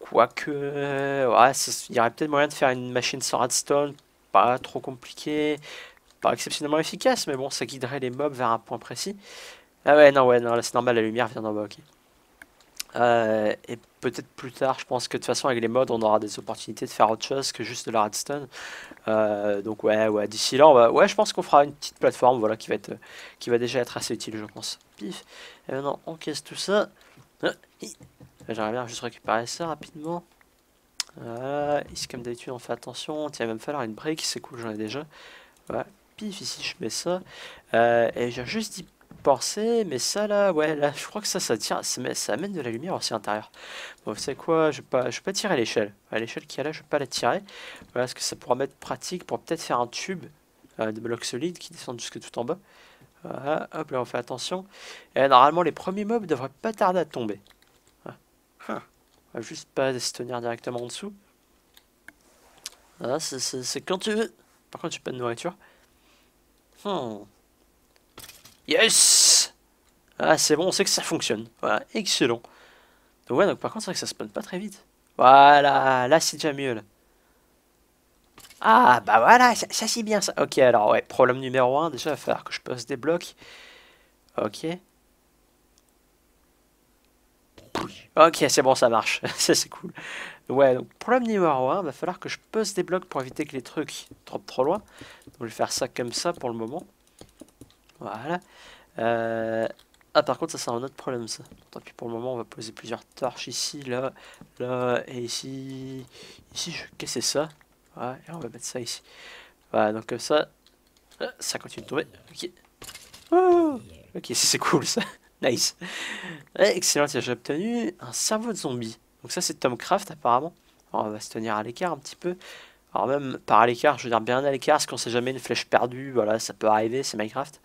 Quoique... Euh, ouais, il y aurait peut-être moyen de faire une machine sans redstone. Pas trop compliqué pas exceptionnellement efficace, mais bon, ça guiderait les mobs vers un point précis. Ah ouais, non, ouais, non, là c'est normal, la lumière vient d'en bas, ok. Euh, et peut-être plus tard, je pense que de toute façon, avec les mods, on aura des opportunités de faire autre chose que juste de la redstone. Euh, donc ouais, ouais, d'ici là, on va... ouais, je pense qu'on fera une petite plateforme, voilà, qui va être, qui va déjà être assez utile, je pense. Pif. Et maintenant, on casse tout ça. Euh, J'arrive bien juste récupérer ça rapidement. Ici, comme d'habitude, on fait attention. Tiens, il va me falloir une break, c'est cool, j'en ai déjà pif ici, je mets ça. Euh, et j'ai juste dit penser, mais ça là, ouais, là, je crois que ça, ça tire, ça, ça amène de la lumière aussi à l'intérieur. Bon, vous savez quoi, je vais pas, je pas tirer l'échelle. L'échelle qui est a là, je vais pas la tirer. Voilà, parce que ça pourra mettre pratique pour peut-être faire un tube euh, de blocs solides qui descendent jusque tout en bas. hop, là, on fait attention. Et normalement, les premiers mobs devraient pas tarder à tomber. Ah. Ah. juste pas se tenir directement en dessous. Voilà, c'est quand tu veux. Par contre, j'ai pas de nourriture. Hmm. Yes Ah, c'est bon, on sait que ça fonctionne. Voilà, excellent. Donc ouais, donc par contre, c'est vrai que ça spawn pas très vite. Voilà, là c'est déjà mieux, là. Ah, bah voilà, ça, c'est bien, ça. Ok, alors ouais, problème numéro 1, déjà, il va falloir que je pose des blocs. Ok. Ok, c'est bon, ça marche. ça, c'est cool. Ouais, donc problème numéro 1, va falloir que je pose des blocs pour éviter que les trucs trop trop loin. Donc je vais faire ça comme ça pour le moment. Voilà. Euh... Ah par contre ça c'est un autre problème ça. Tant pis pour le moment on va poser plusieurs torches ici, là, là et ici. Ici je vais casser ça. Voilà, et on va mettre ça ici. Voilà donc comme ça, ça continue de tomber. Ok. Ah, ok c'est cool ça. nice. excellent, j'ai obtenu un cerveau de zombie. Donc ça, c'est Tomcraft apparemment. on va se tenir à l'écart un petit peu. Alors même, par à l'écart, je veux dire bien à l'écart, parce qu'on sait jamais une flèche perdue, voilà, ça peut arriver, c'est Minecraft.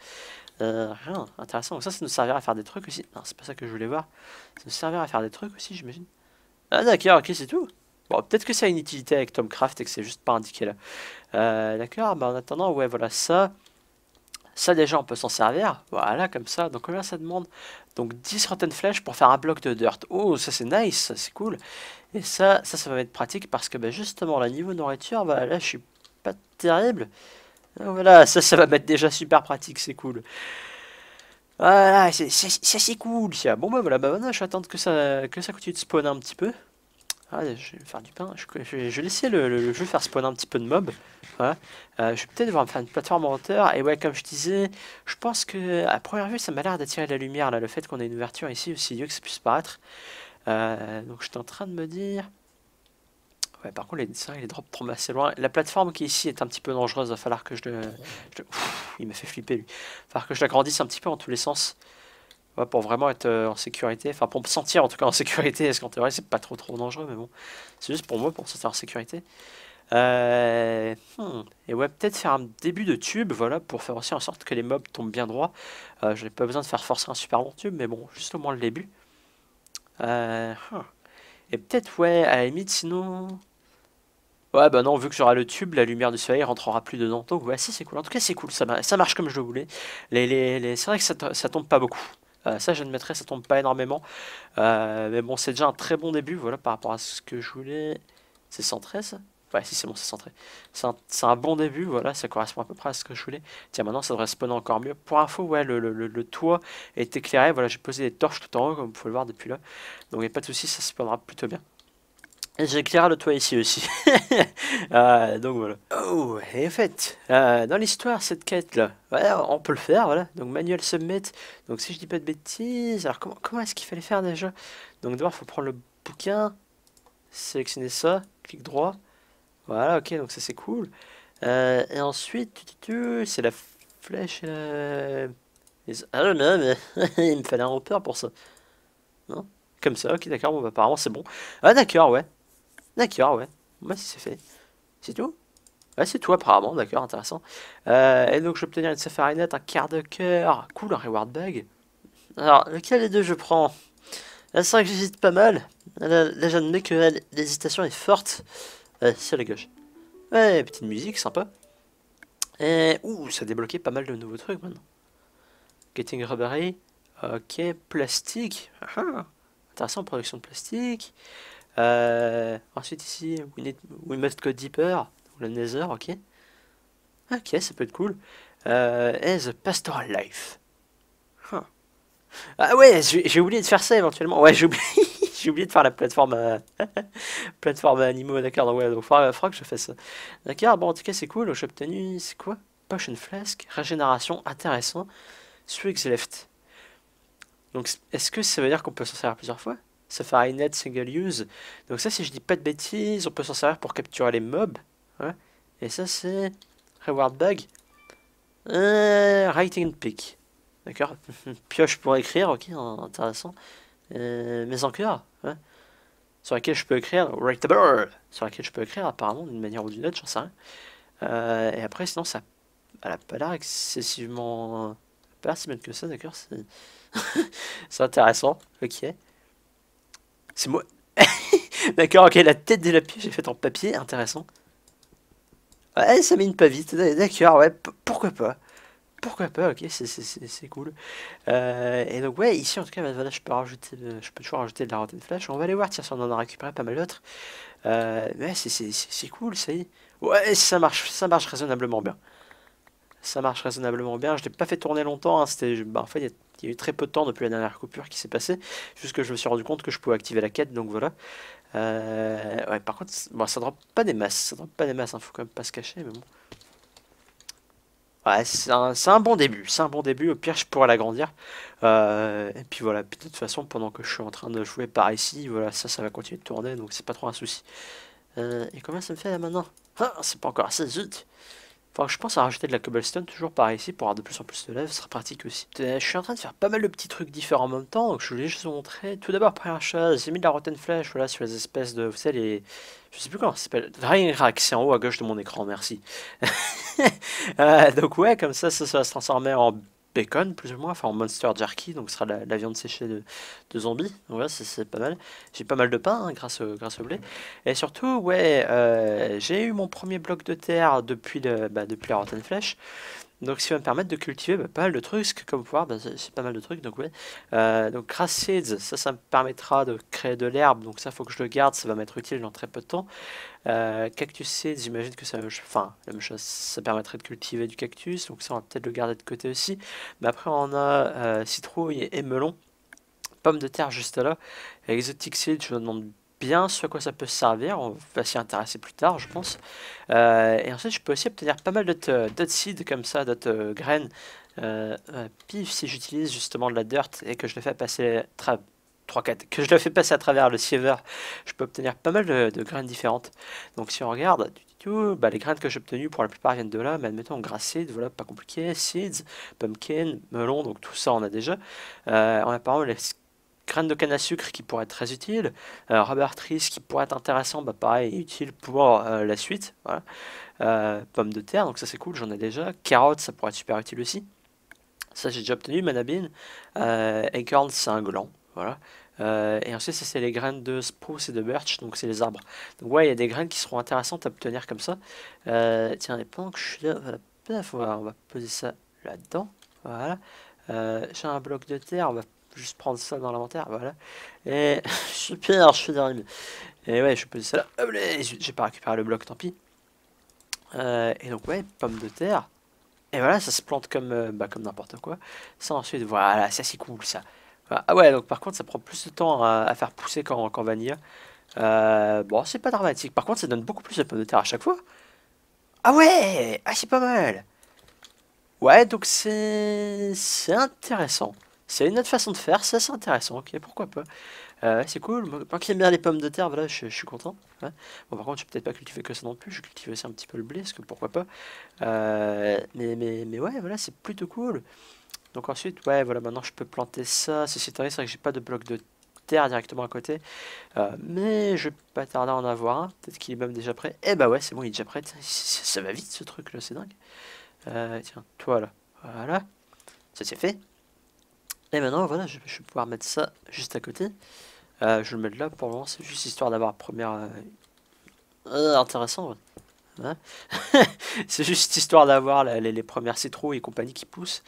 Euh, rien, intéressant. Donc ça, ça nous servira à faire des trucs aussi. Non, c'est pas ça que je voulais voir. Ça nous servira à faire des trucs aussi, j'imagine. Ah d'accord, ok, c'est tout. Bon, peut-être que ça a une utilité avec Tomcraft et que c'est juste pas indiqué là. Euh, d'accord, bah en attendant, ouais, voilà, ça... Ça déjà on peut s'en servir, voilà comme ça, donc combien ça demande donc 10 Rotten Flèches pour faire un bloc de Dirt. Oh, ça c'est nice, ça c'est cool. Et ça, ça, ça va être pratique parce que bah, justement, là, niveau nourriture, bah, là, je suis pas terrible. Ah, voilà, ça, ça va être déjà super pratique, c'est cool. Voilà, ça c'est cool, ça. Bon bah voilà, bah je vais attendre que ça, que ça continue de spawner un petit peu. Ah, je vais faire du pain. Je, vais laisser le, jeu faire spawn un petit peu de mobs. Hein. Euh, je vais peut-être devoir me faire une plateforme en hauteur. Et ouais, comme je disais, je pense que à première vue, ça m'a l'air d'attirer la lumière. Là, le fait qu'on ait une ouverture ici, aussi vieux que ça puisse paraître. Euh, donc, suis en train de me dire. Ouais, par contre, les dessins, les drops tombent assez loin. La plateforme qui est ici est un petit peu dangereuse. Il va falloir que je le. il m'a fait flipper lui. Il va falloir que je l'agrandisse un petit peu en tous les sens pour vraiment être euh, en sécurité, enfin pour me sentir en tout cas en sécurité, parce qu'en théorie c'est pas trop trop dangereux, mais bon, c'est juste pour moi, pour me sentir en sécurité. Euh, hmm. Et ouais, peut-être faire un début de tube, voilà, pour faire aussi en sorte que les mobs tombent bien droit. Euh, je n'ai pas besoin de faire forcer un super long tube, mais bon, juste au moins le début. Hmm. Et peut-être, ouais, à la limite, sinon... Ouais, bah non, vu que j'aurai le tube, la lumière du soleil rentrera plus dedans. Donc ouais, si, c'est cool. En tout cas, c'est cool, ça, marche comme je le voulais. C'est vrai que ça tombe pas beaucoup. Euh, ça, je ne ça tombe pas énormément. Euh, mais bon, c'est déjà un très bon début, voilà, par rapport à ce que je voulais. C'est 113 Ouais, si c'est bon, c'est centré. C'est un, bon début, voilà, ça correspond à peu près à ce que je voulais. Tiens, maintenant, ça devrait spawner encore mieux. Pour info, ouais, le, toit est éclairé, voilà, j'ai posé des torches tout en haut, comme vous pouvez le voir depuis là. Donc, il n'y a pas de soucis ça spawnera plutôt bien. J'éclaire le toit ici aussi. Euh, donc voilà. Oh, et en fait, euh, dans l'histoire, cette quête-là, on peut le faire, voilà. Donc manuel submit. Donc si je dis pas de bêtises, alors comment, comment est-ce qu'il fallait faire déjà Donc d'abord, il faut prendre le bouquin, sélectionner ça, clic droit. Voilà, ok, donc ça c'est cool. Euh, et ensuite, c'est la flèche Ah non, mais il me fallait un hopper pour ça. Non Comme ça, ok, d'accord, bon, bah, apparemment c'est bon. Ah d'accord, ouais. D'accord, ouais. moi bah, si c'est fait. C'est tout Ouais, c'est tout apparemment, d'accord, intéressant. Euh, et donc, je vais obtenir une Safari un quart de cœur. Cool, un reward bug. Alors, lequel des deux je prends La 5, j'hésite pas mal. Là, j'admets que l'hésitation est forte. Euh, c'est à la gauche. Ouais, petite musique, sympa. Et... Ouh, ça a débloqué pas mal de nouveaux trucs maintenant. Getting rubbery. Ok, plastique. Ah, ah. intéressant, production de plastique. Euh, ensuite ici, we, must go deeper, le nether, ok. Ok, ça peut être cool. Euh, et pastoral life. Ah ouais, j'ai oublié de faire ça éventuellement. Ouais, j'ai oublié, de faire la plateforme, euh, plateforme animaux, d'accord, ouais, donc il faudra, que je fasse ça. D'accord, bon en tout cas c'est cool, j'ai obtenu, c'est quoi Potion Flask, régénération, intéressant, swigs Left. Donc est-ce que ça veut dire qu'on peut s'en servir plusieurs fois Safari net Single Use. Donc ça, si je dis pas de bêtises, on peut s'en servir pour capturer les mobs. Hein. Et ça, c'est Reward Bug. Euh, writing Pick. D'accord Pioche pour écrire, ok, intéressant. Euh, mais encore hein. sur laquelle je peux écrire, sur laquelle je peux écrire apparemment d'une manière ou d'une autre, j'en sais rien. Euh, et après, sinon, ça elle bah, a pas l'air excessivement. pas si bien que ça, d'accord C'est intéressant, ok. C'est moi. D'accord, ok, la tête de la pioche est faite en papier, intéressant. Ouais, ça mine pas vite, d'accord, ouais, pourquoi pas. Pourquoi pas, ok, c'est cool. Euh, et donc, ouais, ici en tout cas, ben, je peux, rajouter euh, je peux toujours rajouter de la rentrée de flash. On va aller voir, tiens, si on en a récupéré pas mal d'autres. mais euh, c'est cool, ça y est. Ouais, ça marche, ça marche raisonnablement bien ça marche raisonnablement bien. Je l'ai pas fait tourner longtemps, hein. c'était, bah, en fait, il y, a eu très peu de temps depuis la dernière coupure qui s'est passée, juste que je me suis rendu compte que je pouvais activer la quête, donc voilà. Euh, par contre, ça ne drop pas des masses, ça ne pas des masses, hein. faut quand même pas se cacher, mais bon. Ouais, c'est un, bon début, c'est un bon début, au pire je pourrais l'agrandir. Euh, et puis voilà, de toute façon, pendant que je suis en train de jouer par ici, voilà, ça, ça va continuer de tourner, donc c'est pas trop un souci. Euh, et comment ça me fait là maintenant Ah, c'est pas encore assez, zut Enfin, je pense à rajouter de la cobblestone toujours par ici pour avoir de plus en plus de lèvres, ce sera pratique aussi. Je suis en train de faire pas mal de petits trucs différents en même temps, donc je voulais juste vous montrer. Tout d'abord, première chose, j'ai mis de la rotten flèche, voilà, sur les espèces de, vous savez, les... Je sais plus comment ça s'appelle. Drainrack, c'est en haut à gauche de mon écran, merci. Euh, donc ouais, comme ça, ça, ça va se transformer en bacon, plus ou moins, enfin monster jerky, donc ce sera la, la viande séchée de, de zombies. Donc voilà, c'est pas mal. J'ai pas mal de pain hein, grâce, au, grâce au blé. Et surtout, ouais, euh, j'ai eu mon premier bloc de terre depuis, le, bah, depuis la Rotten Flèche. Donc, ça va me permettre de cultiver bah, pas mal de trucs, comme voir, bah, c'est pas mal de trucs. Donc, ouais. Euh, donc, grass seeds, ça, ça me permettra de créer de l'herbe. Donc, ça, faut que je le garde. Ça va m'être utile dans très peu de temps. Euh, cactus seeds, j'imagine que ça, enfin, la même chose, ça permettrait de cultiver du cactus. Donc, ça, on va peut-être le garder de côté aussi. Mais après, on a euh, citrouille et melon pommes de terre juste là. Exotic seeds, je me demande bien ce quoi ça peut servir, on va s'y intéresser plus tard je pense. Euh, et ensuite je peux aussi obtenir pas mal d'autres euh, seeds comme ça, d'autres euh, graines. pif si j'utilise justement de la dirt et que je le fais passer tra 3, 4, que je le fais passer à travers le siever, je peux obtenir pas mal de, graines différentes. Donc si on regarde, bah, les graines que j'ai obtenues pour la plupart viennent de là, mais admettons grass seed, voilà, pas compliqué, seeds, pumpkin, melon, donc tout ça on a déjà. Euh, on a par exemple les graines de canne à sucre qui pourraient être très utiles, euh, qui pourrait être intéressant, bah pareil, utile pour euh, la suite, voilà. Euh, pommes de terre, donc ça c'est cool, j'en ai déjà, carottes, ça pourrait être super utile aussi, ça j'ai déjà obtenu, manabine, euh, acorn c'est un gland, voilà, et ensuite, ça, c'est les graines de spruce et de birch, donc c'est les arbres. Donc, ouais, il y a des graines qui seront intéressantes à obtenir comme ça. tiens, les pendant que je suis là, on va, poser ça là-dedans. Voilà. J'ai un bloc de terre, on va juste prendre ça dans l'inventaire, voilà. Et super, je suis derrière. Et ouais, je poser ça là. J'ai pas récupéré le bloc, tant pis. Euh, et donc ouais, pomme de terre. Et voilà, ça se plante comme, euh, bah, comme n'importe quoi. Ça ensuite, voilà, ça c'est cool ça. Ah ouais, donc par contre, ça prend plus de temps à, faire pousser qu'en vanille. Euh, bon, c'est pas dramatique. Par contre, ça donne beaucoup plus de pommes de terre à chaque fois. Ah ouais Ah, c'est pas mal Ouais, donc c'est... C'est intéressant. C'est une autre façon de faire, ça c'est intéressant, ok, pourquoi pas. Euh, c'est cool, moi, qui aime bien les pommes de terre, voilà, je, suis content. Hein. Bon, par contre, je vais peut-être pas cultiver que ça non plus, je vais cultiver aussi un petit peu le blé, parce que pourquoi pas. Euh, mais, mais, mais ouais, voilà, c'est plutôt cool. Donc ensuite, ouais, voilà, maintenant je peux planter ça. Ceci c'est vrai que j'ai pas de bloc de terre directement à côté. Euh, mais je vais pas tarder à en avoir un. Peut-être qu'il est même déjà prêt. Eh bah ouais, c'est bon, il est déjà prêt. Ça, va vite ce truc là, c'est dingue. tiens, toi là. Voilà. Ça c'est fait. Et eh maintenant, voilà, je, vais pouvoir mettre ça juste à côté. Euh, je le mettre là pour le moment, c'est juste histoire d'avoir première... Euh, euh intéressant, hein c'est juste histoire d'avoir les, premières citrouilles et compagnie qui poussent.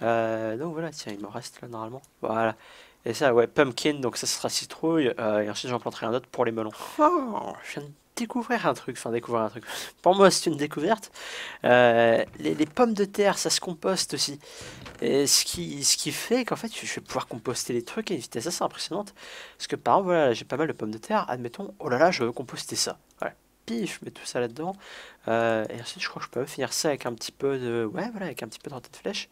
donc euh, voilà, tiens, il me reste là normalement. Voilà. Et ça, ouais, pumpkin, donc ça sera citrouille. et ensuite, j'en planterai un autre pour les melons. Oh, découvrir un truc, enfin découvrir un truc. Pour moi, c'est une découverte. Euh, les, pommes de terre, ça se composte aussi. Et ce, qui, ce qui fait qu'en fait, je vais pouvoir composter les trucs à une vitesse assez impressionnante. Parce que par exemple, voilà, j'ai pas mal de pommes de terre. Admettons, oh là là, je veux composter ça. Voilà. Pif, je mets tout ça là-dedans. Euh, et ensuite, je crois que je peux finir ça avec un petit peu de... Ouais, voilà, avec un petit peu de de flèche.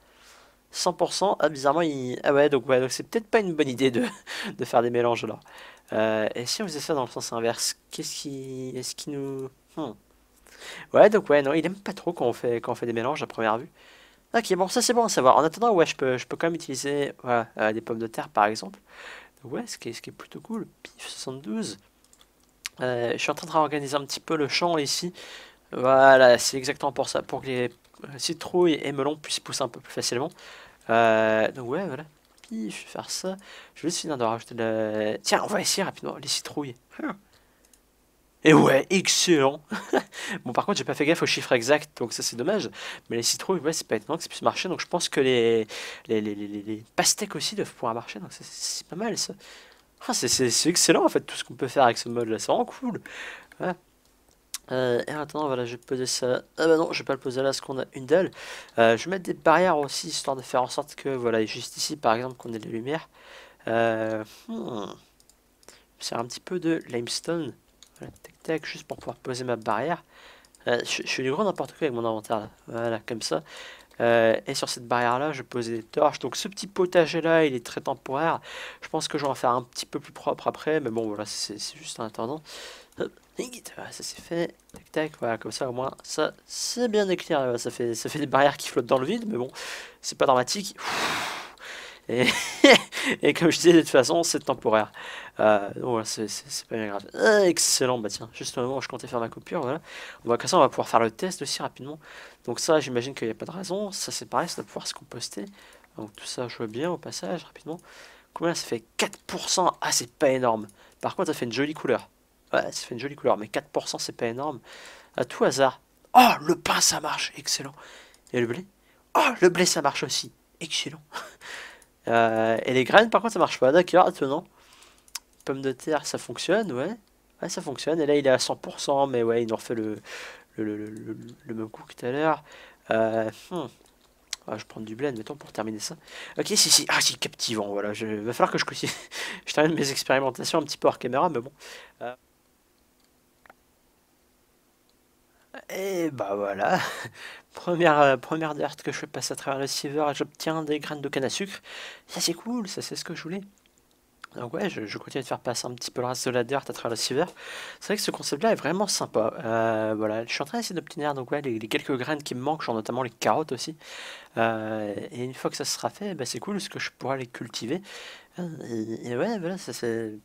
100%, ah bizarrement il... Ah ouais donc ouais, donc c'est peut-être pas une bonne idée de, de faire des mélanges là. Euh, et si on faisait ça dans le sens inverse, qu'est-ce qui, est-ce qui nous, hmm. ouais, donc ouais, non, il aime pas trop quand on fait, quand fait des mélanges à première vue. Ok, bon, ça c'est bon à savoir. En attendant, ouais, je peux, je peux quand même utiliser euh, des pommes de terre par exemple. ouais, ce qui, est, ce qui est plutôt cool. Pif 72. Euh, je suis en train de réorganiser un petit peu le champ ici. Voilà, c'est exactement pour ça, pour que les citrouilles et melons puissent pousser un peu plus facilement. donc ouais, voilà je vais faire ça. Je vais juste finir de rajouter de Tiens, on va essayer rapidement les citrouilles. Ah. Et ouais, excellent Bon, par contre, j'ai pas fait gaffe aux chiffre exact, donc ça c'est dommage. Mais les citrouilles, ouais, c'est pas étonnant que ça puisse marcher. Donc je pense que les, les, pastèques aussi doivent pouvoir marcher, donc c'est pas mal ça. Ah, c'est excellent en fait, tout ce qu'on peut faire avec ce mode là, c'est vraiment cool. Hein. Euh, et en voilà, je vais poser ça. Ah bah non, je vais pas le poser là, parce qu'on a une dalle. Euh, je vais mettre des barrières aussi, histoire de faire en sorte que, voilà, juste ici, par exemple, qu'on ait des lumières. lumière. Euh, hmm. C'est un petit peu de limestone. Voilà, tac tac, juste pour pouvoir poser ma barrière. Euh, je, je suis du grand n'importe quoi avec mon inventaire Voilà, comme ça. Euh, et sur cette barrière-là, je posais des torches. Donc ce petit potager-là, il est très temporaire. Je pense que je vais en faire un petit peu plus propre après. Mais bon, voilà, c'est juste en attendant. Hop, ça c'est fait. Tac, tac, voilà, comme ça au moins, ça c'est bien éclairé. Ça fait, ça fait des barrières qui flottent dans le vide, mais bon, c'est pas dramatique. Et, comme je disais, de toute façon, c'est temporaire. Euh, voilà, c'est pas bien grave. Euh, excellent, bah tiens, juste au moment où je comptais faire ma coupure, voilà. va, comme ça, on va pouvoir faire le test aussi rapidement. Donc ça, j'imagine qu'il n'y a pas de raison. Ça, c'est pareil, ça doit pouvoir se composter. Donc tout ça, je vois bien au passage, rapidement. Combien ça fait 4% Ah, c'est pas énorme. Par contre, ça fait une jolie couleur. Ouais, ça fait une jolie couleur, mais 4%, c'est pas énorme. À tout hasard. Oh, le pain, ça marche, excellent. Et le blé Oh, le blé, ça marche aussi. Excellent. Euh, et les graines, par contre, ça marche pas. D'accord, maintenant, pomme de terre, ça fonctionne, ouais. Ouais, ça fonctionne. Et là, il est à 100%, mais ouais, il nous refait le, le, même coup que tout à l'heure. Euh, hmm. ah, je prends du blé, mettons, pour terminer ça. Ok, si, si. Ah, c'est captivant, voilà. Je, il va falloir que je, je termine mes expérimentations un petit peu hors caméra, mais bon. Euh, Et bah voilà, première, dirt euh, première que je passe à travers le sieveur j'obtiens des graines de canne à sucre. Ça c'est cool, ça c'est ce que je voulais. Donc ouais, je, continue de faire passer un petit peu le reste de la dirt à travers le sieveur C'est vrai que ce concept-là est vraiment sympa. Euh, voilà, je suis en train d'essayer d'obtenir donc ouais, les, quelques graines qui me manquent, genre notamment les carottes aussi. Euh, et une fois que ça sera fait, bah, c'est cool est-ce que je pourrai les cultiver. et ouais, voilà, ça c'est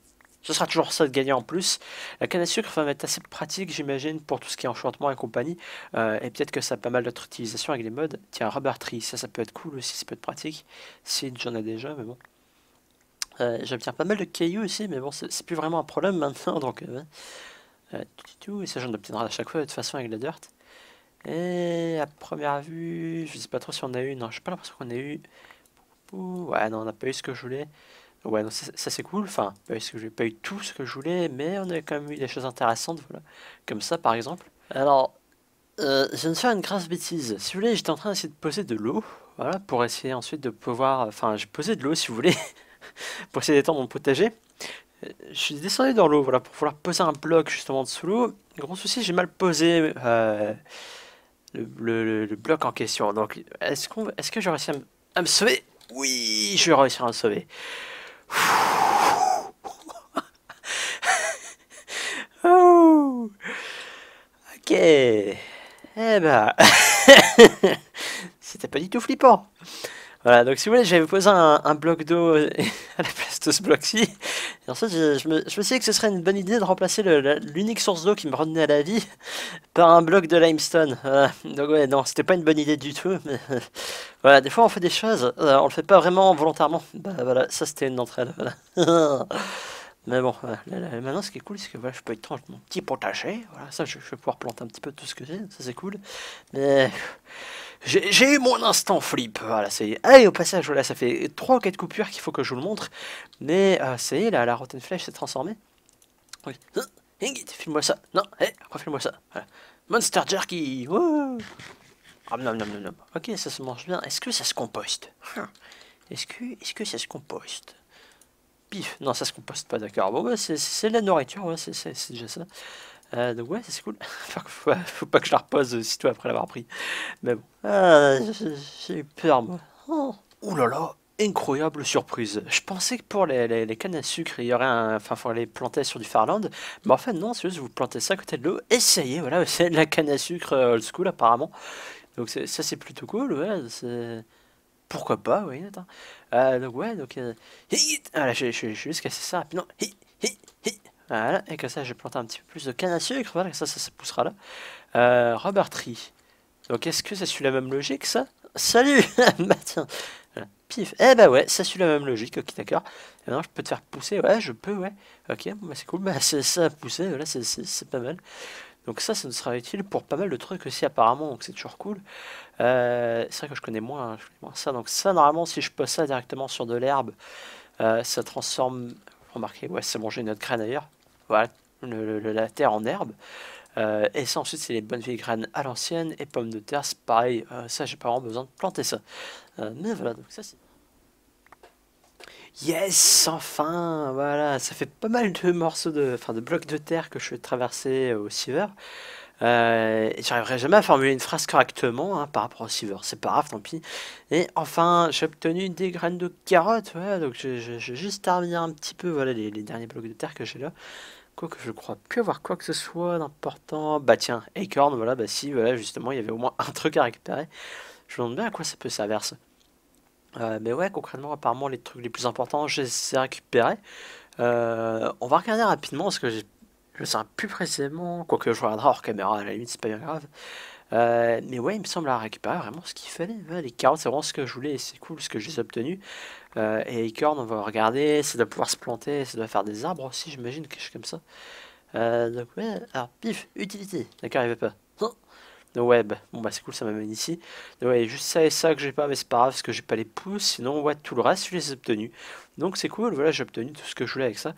ce sera toujours ça de gagner en plus. La canne à sucre va être assez pratique, j'imagine, pour tout ce qui est enchantement et compagnie. Euh, et peut-être que ça a pas mal d'autres utilisations avec les modes. Tiens, rubber tree, ça, ça peut être cool aussi, ça peut être pratique. si j'en ai déjà, mais bon. Euh, j'obtiens pas mal de cailloux aussi, mais bon, c'est plus vraiment un problème maintenant, donc... Euh, tout, et euh, ça, j'en obtiendrai à chaque fois, de toute façon, avec la dirt. Et à première vue, je sais pas trop si on a eu. Non, j'ai pas l'impression qu'on a eu. Ouais, non, on n'a pas eu ce que je voulais. Ouais, ça, c'est cool. Enfin, parce que j'ai pas eu tout ce que je voulais, mais on a quand même eu des choses intéressantes, voilà. Comme ça, par exemple. Alors, euh, je viens de faire une grasse bêtise. Si vous voulez, j'étais en train d'essayer de poser de l'eau, voilà, pour essayer ensuite de pouvoir... Enfin, j'ai posé de l'eau, si vous voulez, pour essayer d'étendre mon potager. Euh, je suis descendu dans l'eau, voilà, pour pouvoir poser un bloc, justement, dessous l'eau. Gros souci, j'ai mal posé... Euh, le, bloc en question. Donc, est-ce qu'on, est-ce que je réussi à, à me sauver Oui, je vais réussir à me sauver. Ok. Eh ben. C'était pas du tout flippant. Voilà, donc si vous voulez, j'avais posé un, bloc d'eau euh, à la place de ce bloc-ci. Et ensuite, je, me, je, suis dit que ce serait une bonne idée de remplacer l'unique source d'eau qui me revenait à la vie par un bloc de limestone. Donc ouais, non, c'était pas une bonne idée du tout. Mais voilà, des fois on fait des choses, euh, on le fait pas vraiment volontairement. Bah voilà, ça c'était une d'entre elles. mais bon, maintenant ce qui est cool, c'est que voilà, je peux étendre mon petit potager. Voilà, ça je, je vais pouvoir planter un petit peu tout ce que j'ai, ça c'est cool. Mais... J'ai eu mon instant flip. Voilà, c'est. Allez, au passage, voilà, ça fait 3 ou 4 coupures qu'il faut que je vous le montre. Mais euh, ça y est, la, la Rotten Flèche s'est transformée. Oui. Hein, filme moi ça. Non, hé, refile-moi ça. Monster Jerky. Ah, ok, ça se mange bien. Est-ce que ça se composte hein. Est-ce que, est que ça se composte Pif. Non, ça se composte pas, d'accord. Bon, bah, c'est de la nourriture, c'est déjà ça. Euh, donc ouais, c'est cool. faut, pas, faut pas que je la repose euh, tôt après l'avoir pris. Mais bon. Ah, j'ai peur, moi. Ouh là là, incroyable surprise. Je pensais que pour les, les, cannes à sucre, il y aurait un. Enfin, faut les planter sur du Farland. Mais en fait, non, c'est juste vous plantez ça à côté de l'eau. Et ça y est, voilà, c'est la canne à sucre euh, old school, apparemment. Donc ça, c'est plutôt cool, ouais. C'est. Pourquoi pas, oui. Euh, donc ouais, donc... Ah, là, je, vais juste casser ça rapidement. Hi, hi, voilà, et que ça, je vais planter un petit peu plus de canne à sucre, voilà, ça, ça, ça poussera là. Euh, Robert Tree. Donc, est-ce que ça suit la même logique, ça Salut bah, tiens. Pif Eh bah ouais, ça suit la même logique, ok, d'accord. Maintenant, je peux te faire pousser, ouais, je peux, ouais. Ok, bah, c'est cool, bah, ça pousser, poussé, voilà, c'est pas mal. Donc ça, ça nous sera utile pour pas mal de trucs aussi apparemment, donc c'est toujours cool. Euh, c'est vrai que je connais, moins, hein, je connais moins ça, donc ça, normalement, si je pose ça directement sur de l'herbe, euh, ça transforme Remarquez, ouais, ça mangeait notre graine ailleurs. Voilà, la terre en herbe. Euh, et ça ensuite c'est les bonnes vieilles graines à l'ancienne et pommes de terre, c'est pareil, euh, ça j'ai pas vraiment besoin de planter ça. Euh, mais voilà, donc ça c'est... Yes, enfin, voilà, ça fait pas mal de morceaux de, enfin, de blocs de terre que je vais traverser au Siver. Euh, J'arriverai jamais à formuler une phrase correctement hein, par rapport au silver C'est pas grave, tant pis. Et enfin, j'ai obtenu des graines de carottes. donc j'ai juste à revenir un petit peu voilà, les, derniers blocs de terre que j'ai là. Quoi que je crois que avoir quoi que ce soit d'important. Bah tiens, Acorn, voilà, bah si, voilà, justement, il y avait au moins un truc à récupérer. Je me demande bien à quoi ça peut servir euh, mais ouais, concrètement, apparemment, les trucs les plus importants, j'ai récupéré. Euh, on va regarder rapidement ce que j'ai je sais plus précisément, quoique je regarderai hors caméra, à la limite c'est pas bien grave. Euh, mais ouais, il me semble avoir récupérer vraiment ce qu'il fallait. les carottes, c'est vraiment ce que je voulais c'est cool ce que j'ai obtenu. Euh, et les cornes, on va regarder, ça doit pouvoir se planter, ça doit faire des arbres aussi, j'imagine, quelque chose comme ça. Euh, donc ouais, alors pif, utilité, d'accord, il veut pas. Le web, bah, bon bah c'est cool, ça m'amène ici. ouais, juste ça et ça que j'ai pas, mais c'est pas grave parce que j'ai pas les pouces, sinon ouais, tout le reste je les ai obtenus. Donc c'est cool, voilà, j'ai obtenu tout ce que je voulais avec ça.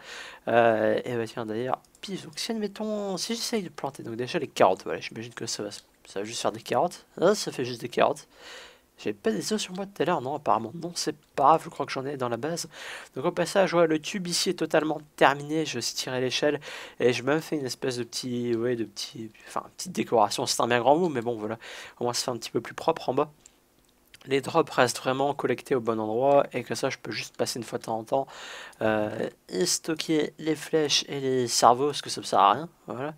et bah tiens, d'ailleurs, donc si admettons, si j'essaye de planter, donc déjà les carottes, voilà, j'imagine que ça va, ça juste faire des carottes. Ah, ça fait juste des carottes. j'ai pas des os sur moi tout à l'heure, non, apparemment non, c'est pas grave, je crois que j'en ai dans la base. Donc au passage, le tube ici est totalement terminé, je tirer l'échelle et je me fais une espèce de petit, ouais, de petit, enfin, petite décoration, c'est un bien grand mot, mais bon, voilà, on va se faire un petit peu plus propre en bas les drops restent vraiment collectés au bon endroit et que ça je peux juste passer une fois de temps en temps euh, et stocker les flèches et les cerveaux parce que ça me sert à rien voilà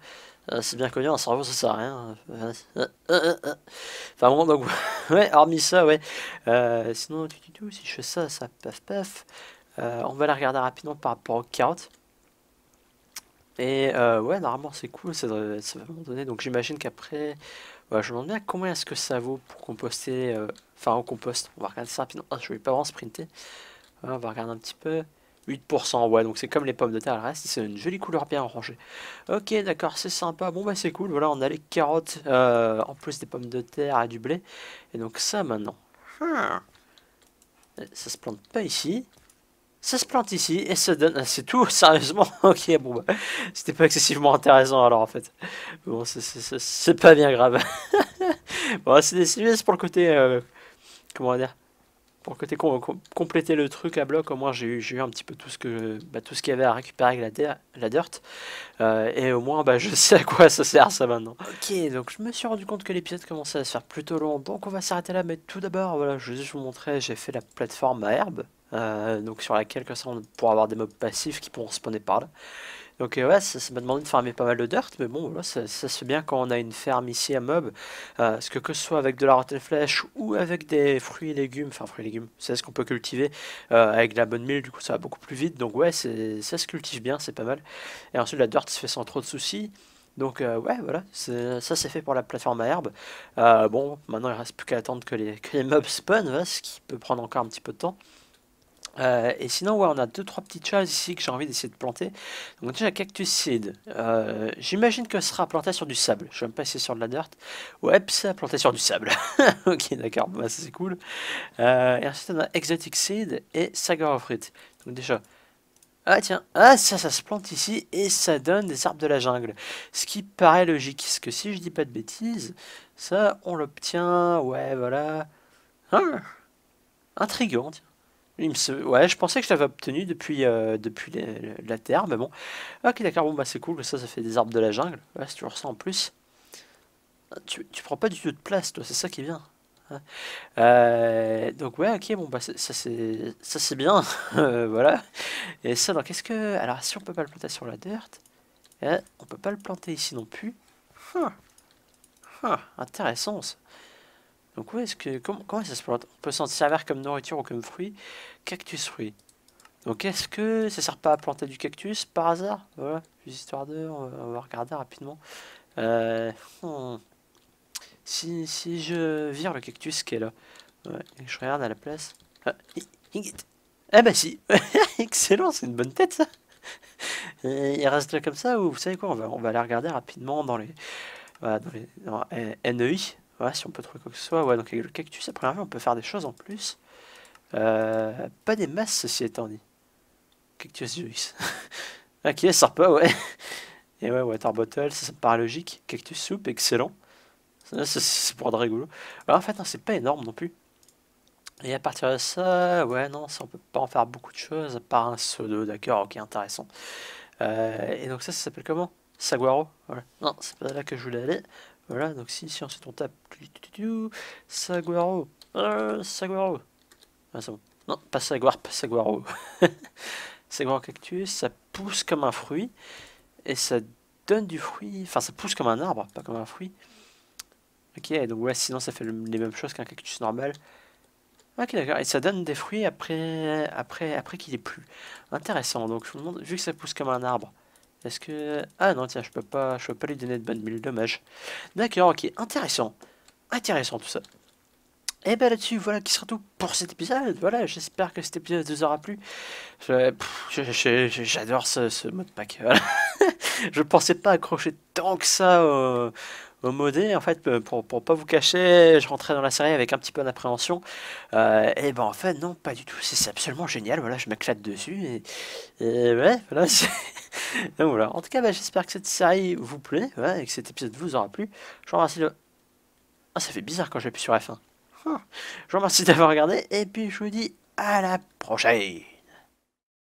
euh, c'est bien connu un cerveau ça sert à rien hein. euh, enfin bon donc ouais hormis ça ouais sinon si je fais ça ça paf paf on va la regarder rapidement par rapport aux carottes et ouais normalement c'est cool ça, va me donner donc j'imagine qu'après bah, je me demande bien combien est-ce que ça vaut pour composter. Euh, enfin, on compost. On va regarder ça rapidement. Ah, je vais pas vraiment sprinter. Ah, on va regarder un petit peu. 8%, ouais, donc c'est comme les pommes de terre, le reste, c'est une jolie couleur bien orangée. Ok, d'accord, c'est sympa, bon bah c'est cool, voilà, on a les carottes, euh, en plus des pommes de terre et du blé, et donc ça maintenant. Ah. Ça se plante pas ici, ça se plante ici et ça donne. Ah, c'est tout, sérieusement Ok, bon, bah, c'était pas excessivement intéressant alors en fait. Bon, c'est pas bien grave. bon, c'est des pour le côté. Euh, comment dire Pour le côté compléter le truc à bloc, au moins j'ai eu, un petit peu tout ce que bah, tout ce qu'il y avait à récupérer avec la, la dirt. Euh, et au moins, bah, je sais à quoi ça sert ça maintenant. Ok, donc je me suis rendu compte que l'épisode commençait à se faire plutôt long, donc on va s'arrêter là. Mais tout d'abord, voilà, je vais juste vous montrer, j'ai fait la plateforme à herbe euh, donc sur laquelle comme ça on pourra avoir des mobs passifs qui pourront spawner par là. Donc euh, ouais, ça, m'a demandé de farmer pas mal de dirt, mais bon, voilà, ça, se fait bien quand on a une ferme ici à mob. Euh, que que ce soit avec de la rotelle flèche ou avec des fruits et légumes, enfin fruits et légumes, c'est ce qu'on peut cultiver euh, avec de la bonne mille, du coup ça va beaucoup plus vite. Donc ouais, ça se cultive bien, c'est pas mal. Et ensuite la dirt se fait sans trop de soucis. Donc ouais, voilà, ça c'est fait pour la plateforme à herbe. bon, maintenant il reste plus qu'à attendre que les, que les mobs spawn hein, ce qui peut prendre encore un petit peu de temps. Euh, et sinon, ouais, on a deux trois petites choses ici que j'ai envie d'essayer de planter. Donc déjà, cactus seed. Euh, j'imagine que ce sera planté sur du sable. Je vais me passer sur de la dirt. Ouais, c'est planté sur du sable. ok, d'accord, bah, c'est cool. Euh, et ensuite, on a exotic seed et saga of fruit. Donc déjà, ah tiens, ah ça, ça se plante ici et ça donne des arbres de la jungle. Ce qui paraît logique, parce que si je dis pas de bêtises, ça, on l'obtient, ouais, voilà. Hein Intriguant, tiens. Ouais, je pensais que je l'avais obtenu depuis, euh, depuis la terre, mais bon. Ok, d'accord, bon, bah c'est cool, ça, ça fait des arbres de la jungle. Ouais, si tu ressens en plus. Tu, tu prends pas du tout de place, toi, c'est ça qui est bien. Hein. Euh, donc, ouais, ok, bon, bah ça c'est bien. Euh, voilà. Et ça, donc, qu'est-ce que. Alors, si on peut pas le planter sur la dirt, hein, on peut pas le planter ici non plus. intéressant ça. Donc est-ce que comment, comment, ça se plante On peut s'en servir comme nourriture ou comme fruit. Cactus fruit. Donc est-ce que ça sert pas à planter du cactus par hasard Voilà, histoire de, euh, on va regarder rapidement. Euh, hmm. si, si, je vire le cactus qui est là, je regarde à la place. Ah, bah si, excellent, c'est une bonne tête ça. Euh, il reste là comme ça ou vous savez quoi On va, on va aller regarder rapidement dans les, voilà, dans les NEI Ouais, si on peut trouver quoi que ce soit. Ouais, donc avec le cactus, après première on peut faire des choses en plus. Euh, pas des masses, ceci étant dit. Cactus juice. ok, ça sort pas, ouais. Et ouais, water bottle, ça, ça me paraît logique. Cactus soup, excellent. C'est pour de rigolo. en fait, c'est pas énorme non plus. Et à partir de ça, ouais, non, ça, on peut pas en faire beaucoup de choses, à part un pseudo, d'accord, ok, intéressant. Euh, et donc ça, ça s'appelle comment Saguaro Non, c'est pas là que je voulais aller. Voilà, donc si, si ensuite ton tape Saguaro, ah, Saguaro. Ah, c'est Non, pas pas Saguaro. saguaro cactus, ça pousse comme un fruit et ça donne du fruit. Enfin, ça pousse comme un arbre, pas comme un fruit. Ok, donc ouais, sinon ça fait les mêmes choses qu'un cactus normal. Ok, d'accord, et ça donne des fruits après, après, après qu'il ait plus Intéressant, donc vu que ça pousse comme un arbre, est-ce que... Ah non, tiens, je peux pas, je peux pas lui donner de bonne mille, dommage. D'accord, ok, intéressant. Intéressant tout ça. Et eh ben là-dessus, voilà qui sera tout pour cet épisode. Voilà, j'espère que cet épisode vous aura plu. J'adore ce, ce mode pack. je pensais pas accrocher tant que ça au, au modé, en fait, euh, pour, pour pas vous cacher, je rentrais dans la série avec un petit peu d'appréhension. Euh, et ben en fait, non, pas du tout. C'est absolument génial. Voilà, je m'éclate dessus. Et, ouais, voilà. En tout cas, bah, j'espère que cette série vous plaît et que cet épisode vous aura plu. Je vous remercie de. Ah, ça fait bizarre quand j'appuie sur F1. Je vous remercie d'avoir regardé et puis je vous dis à la prochaine.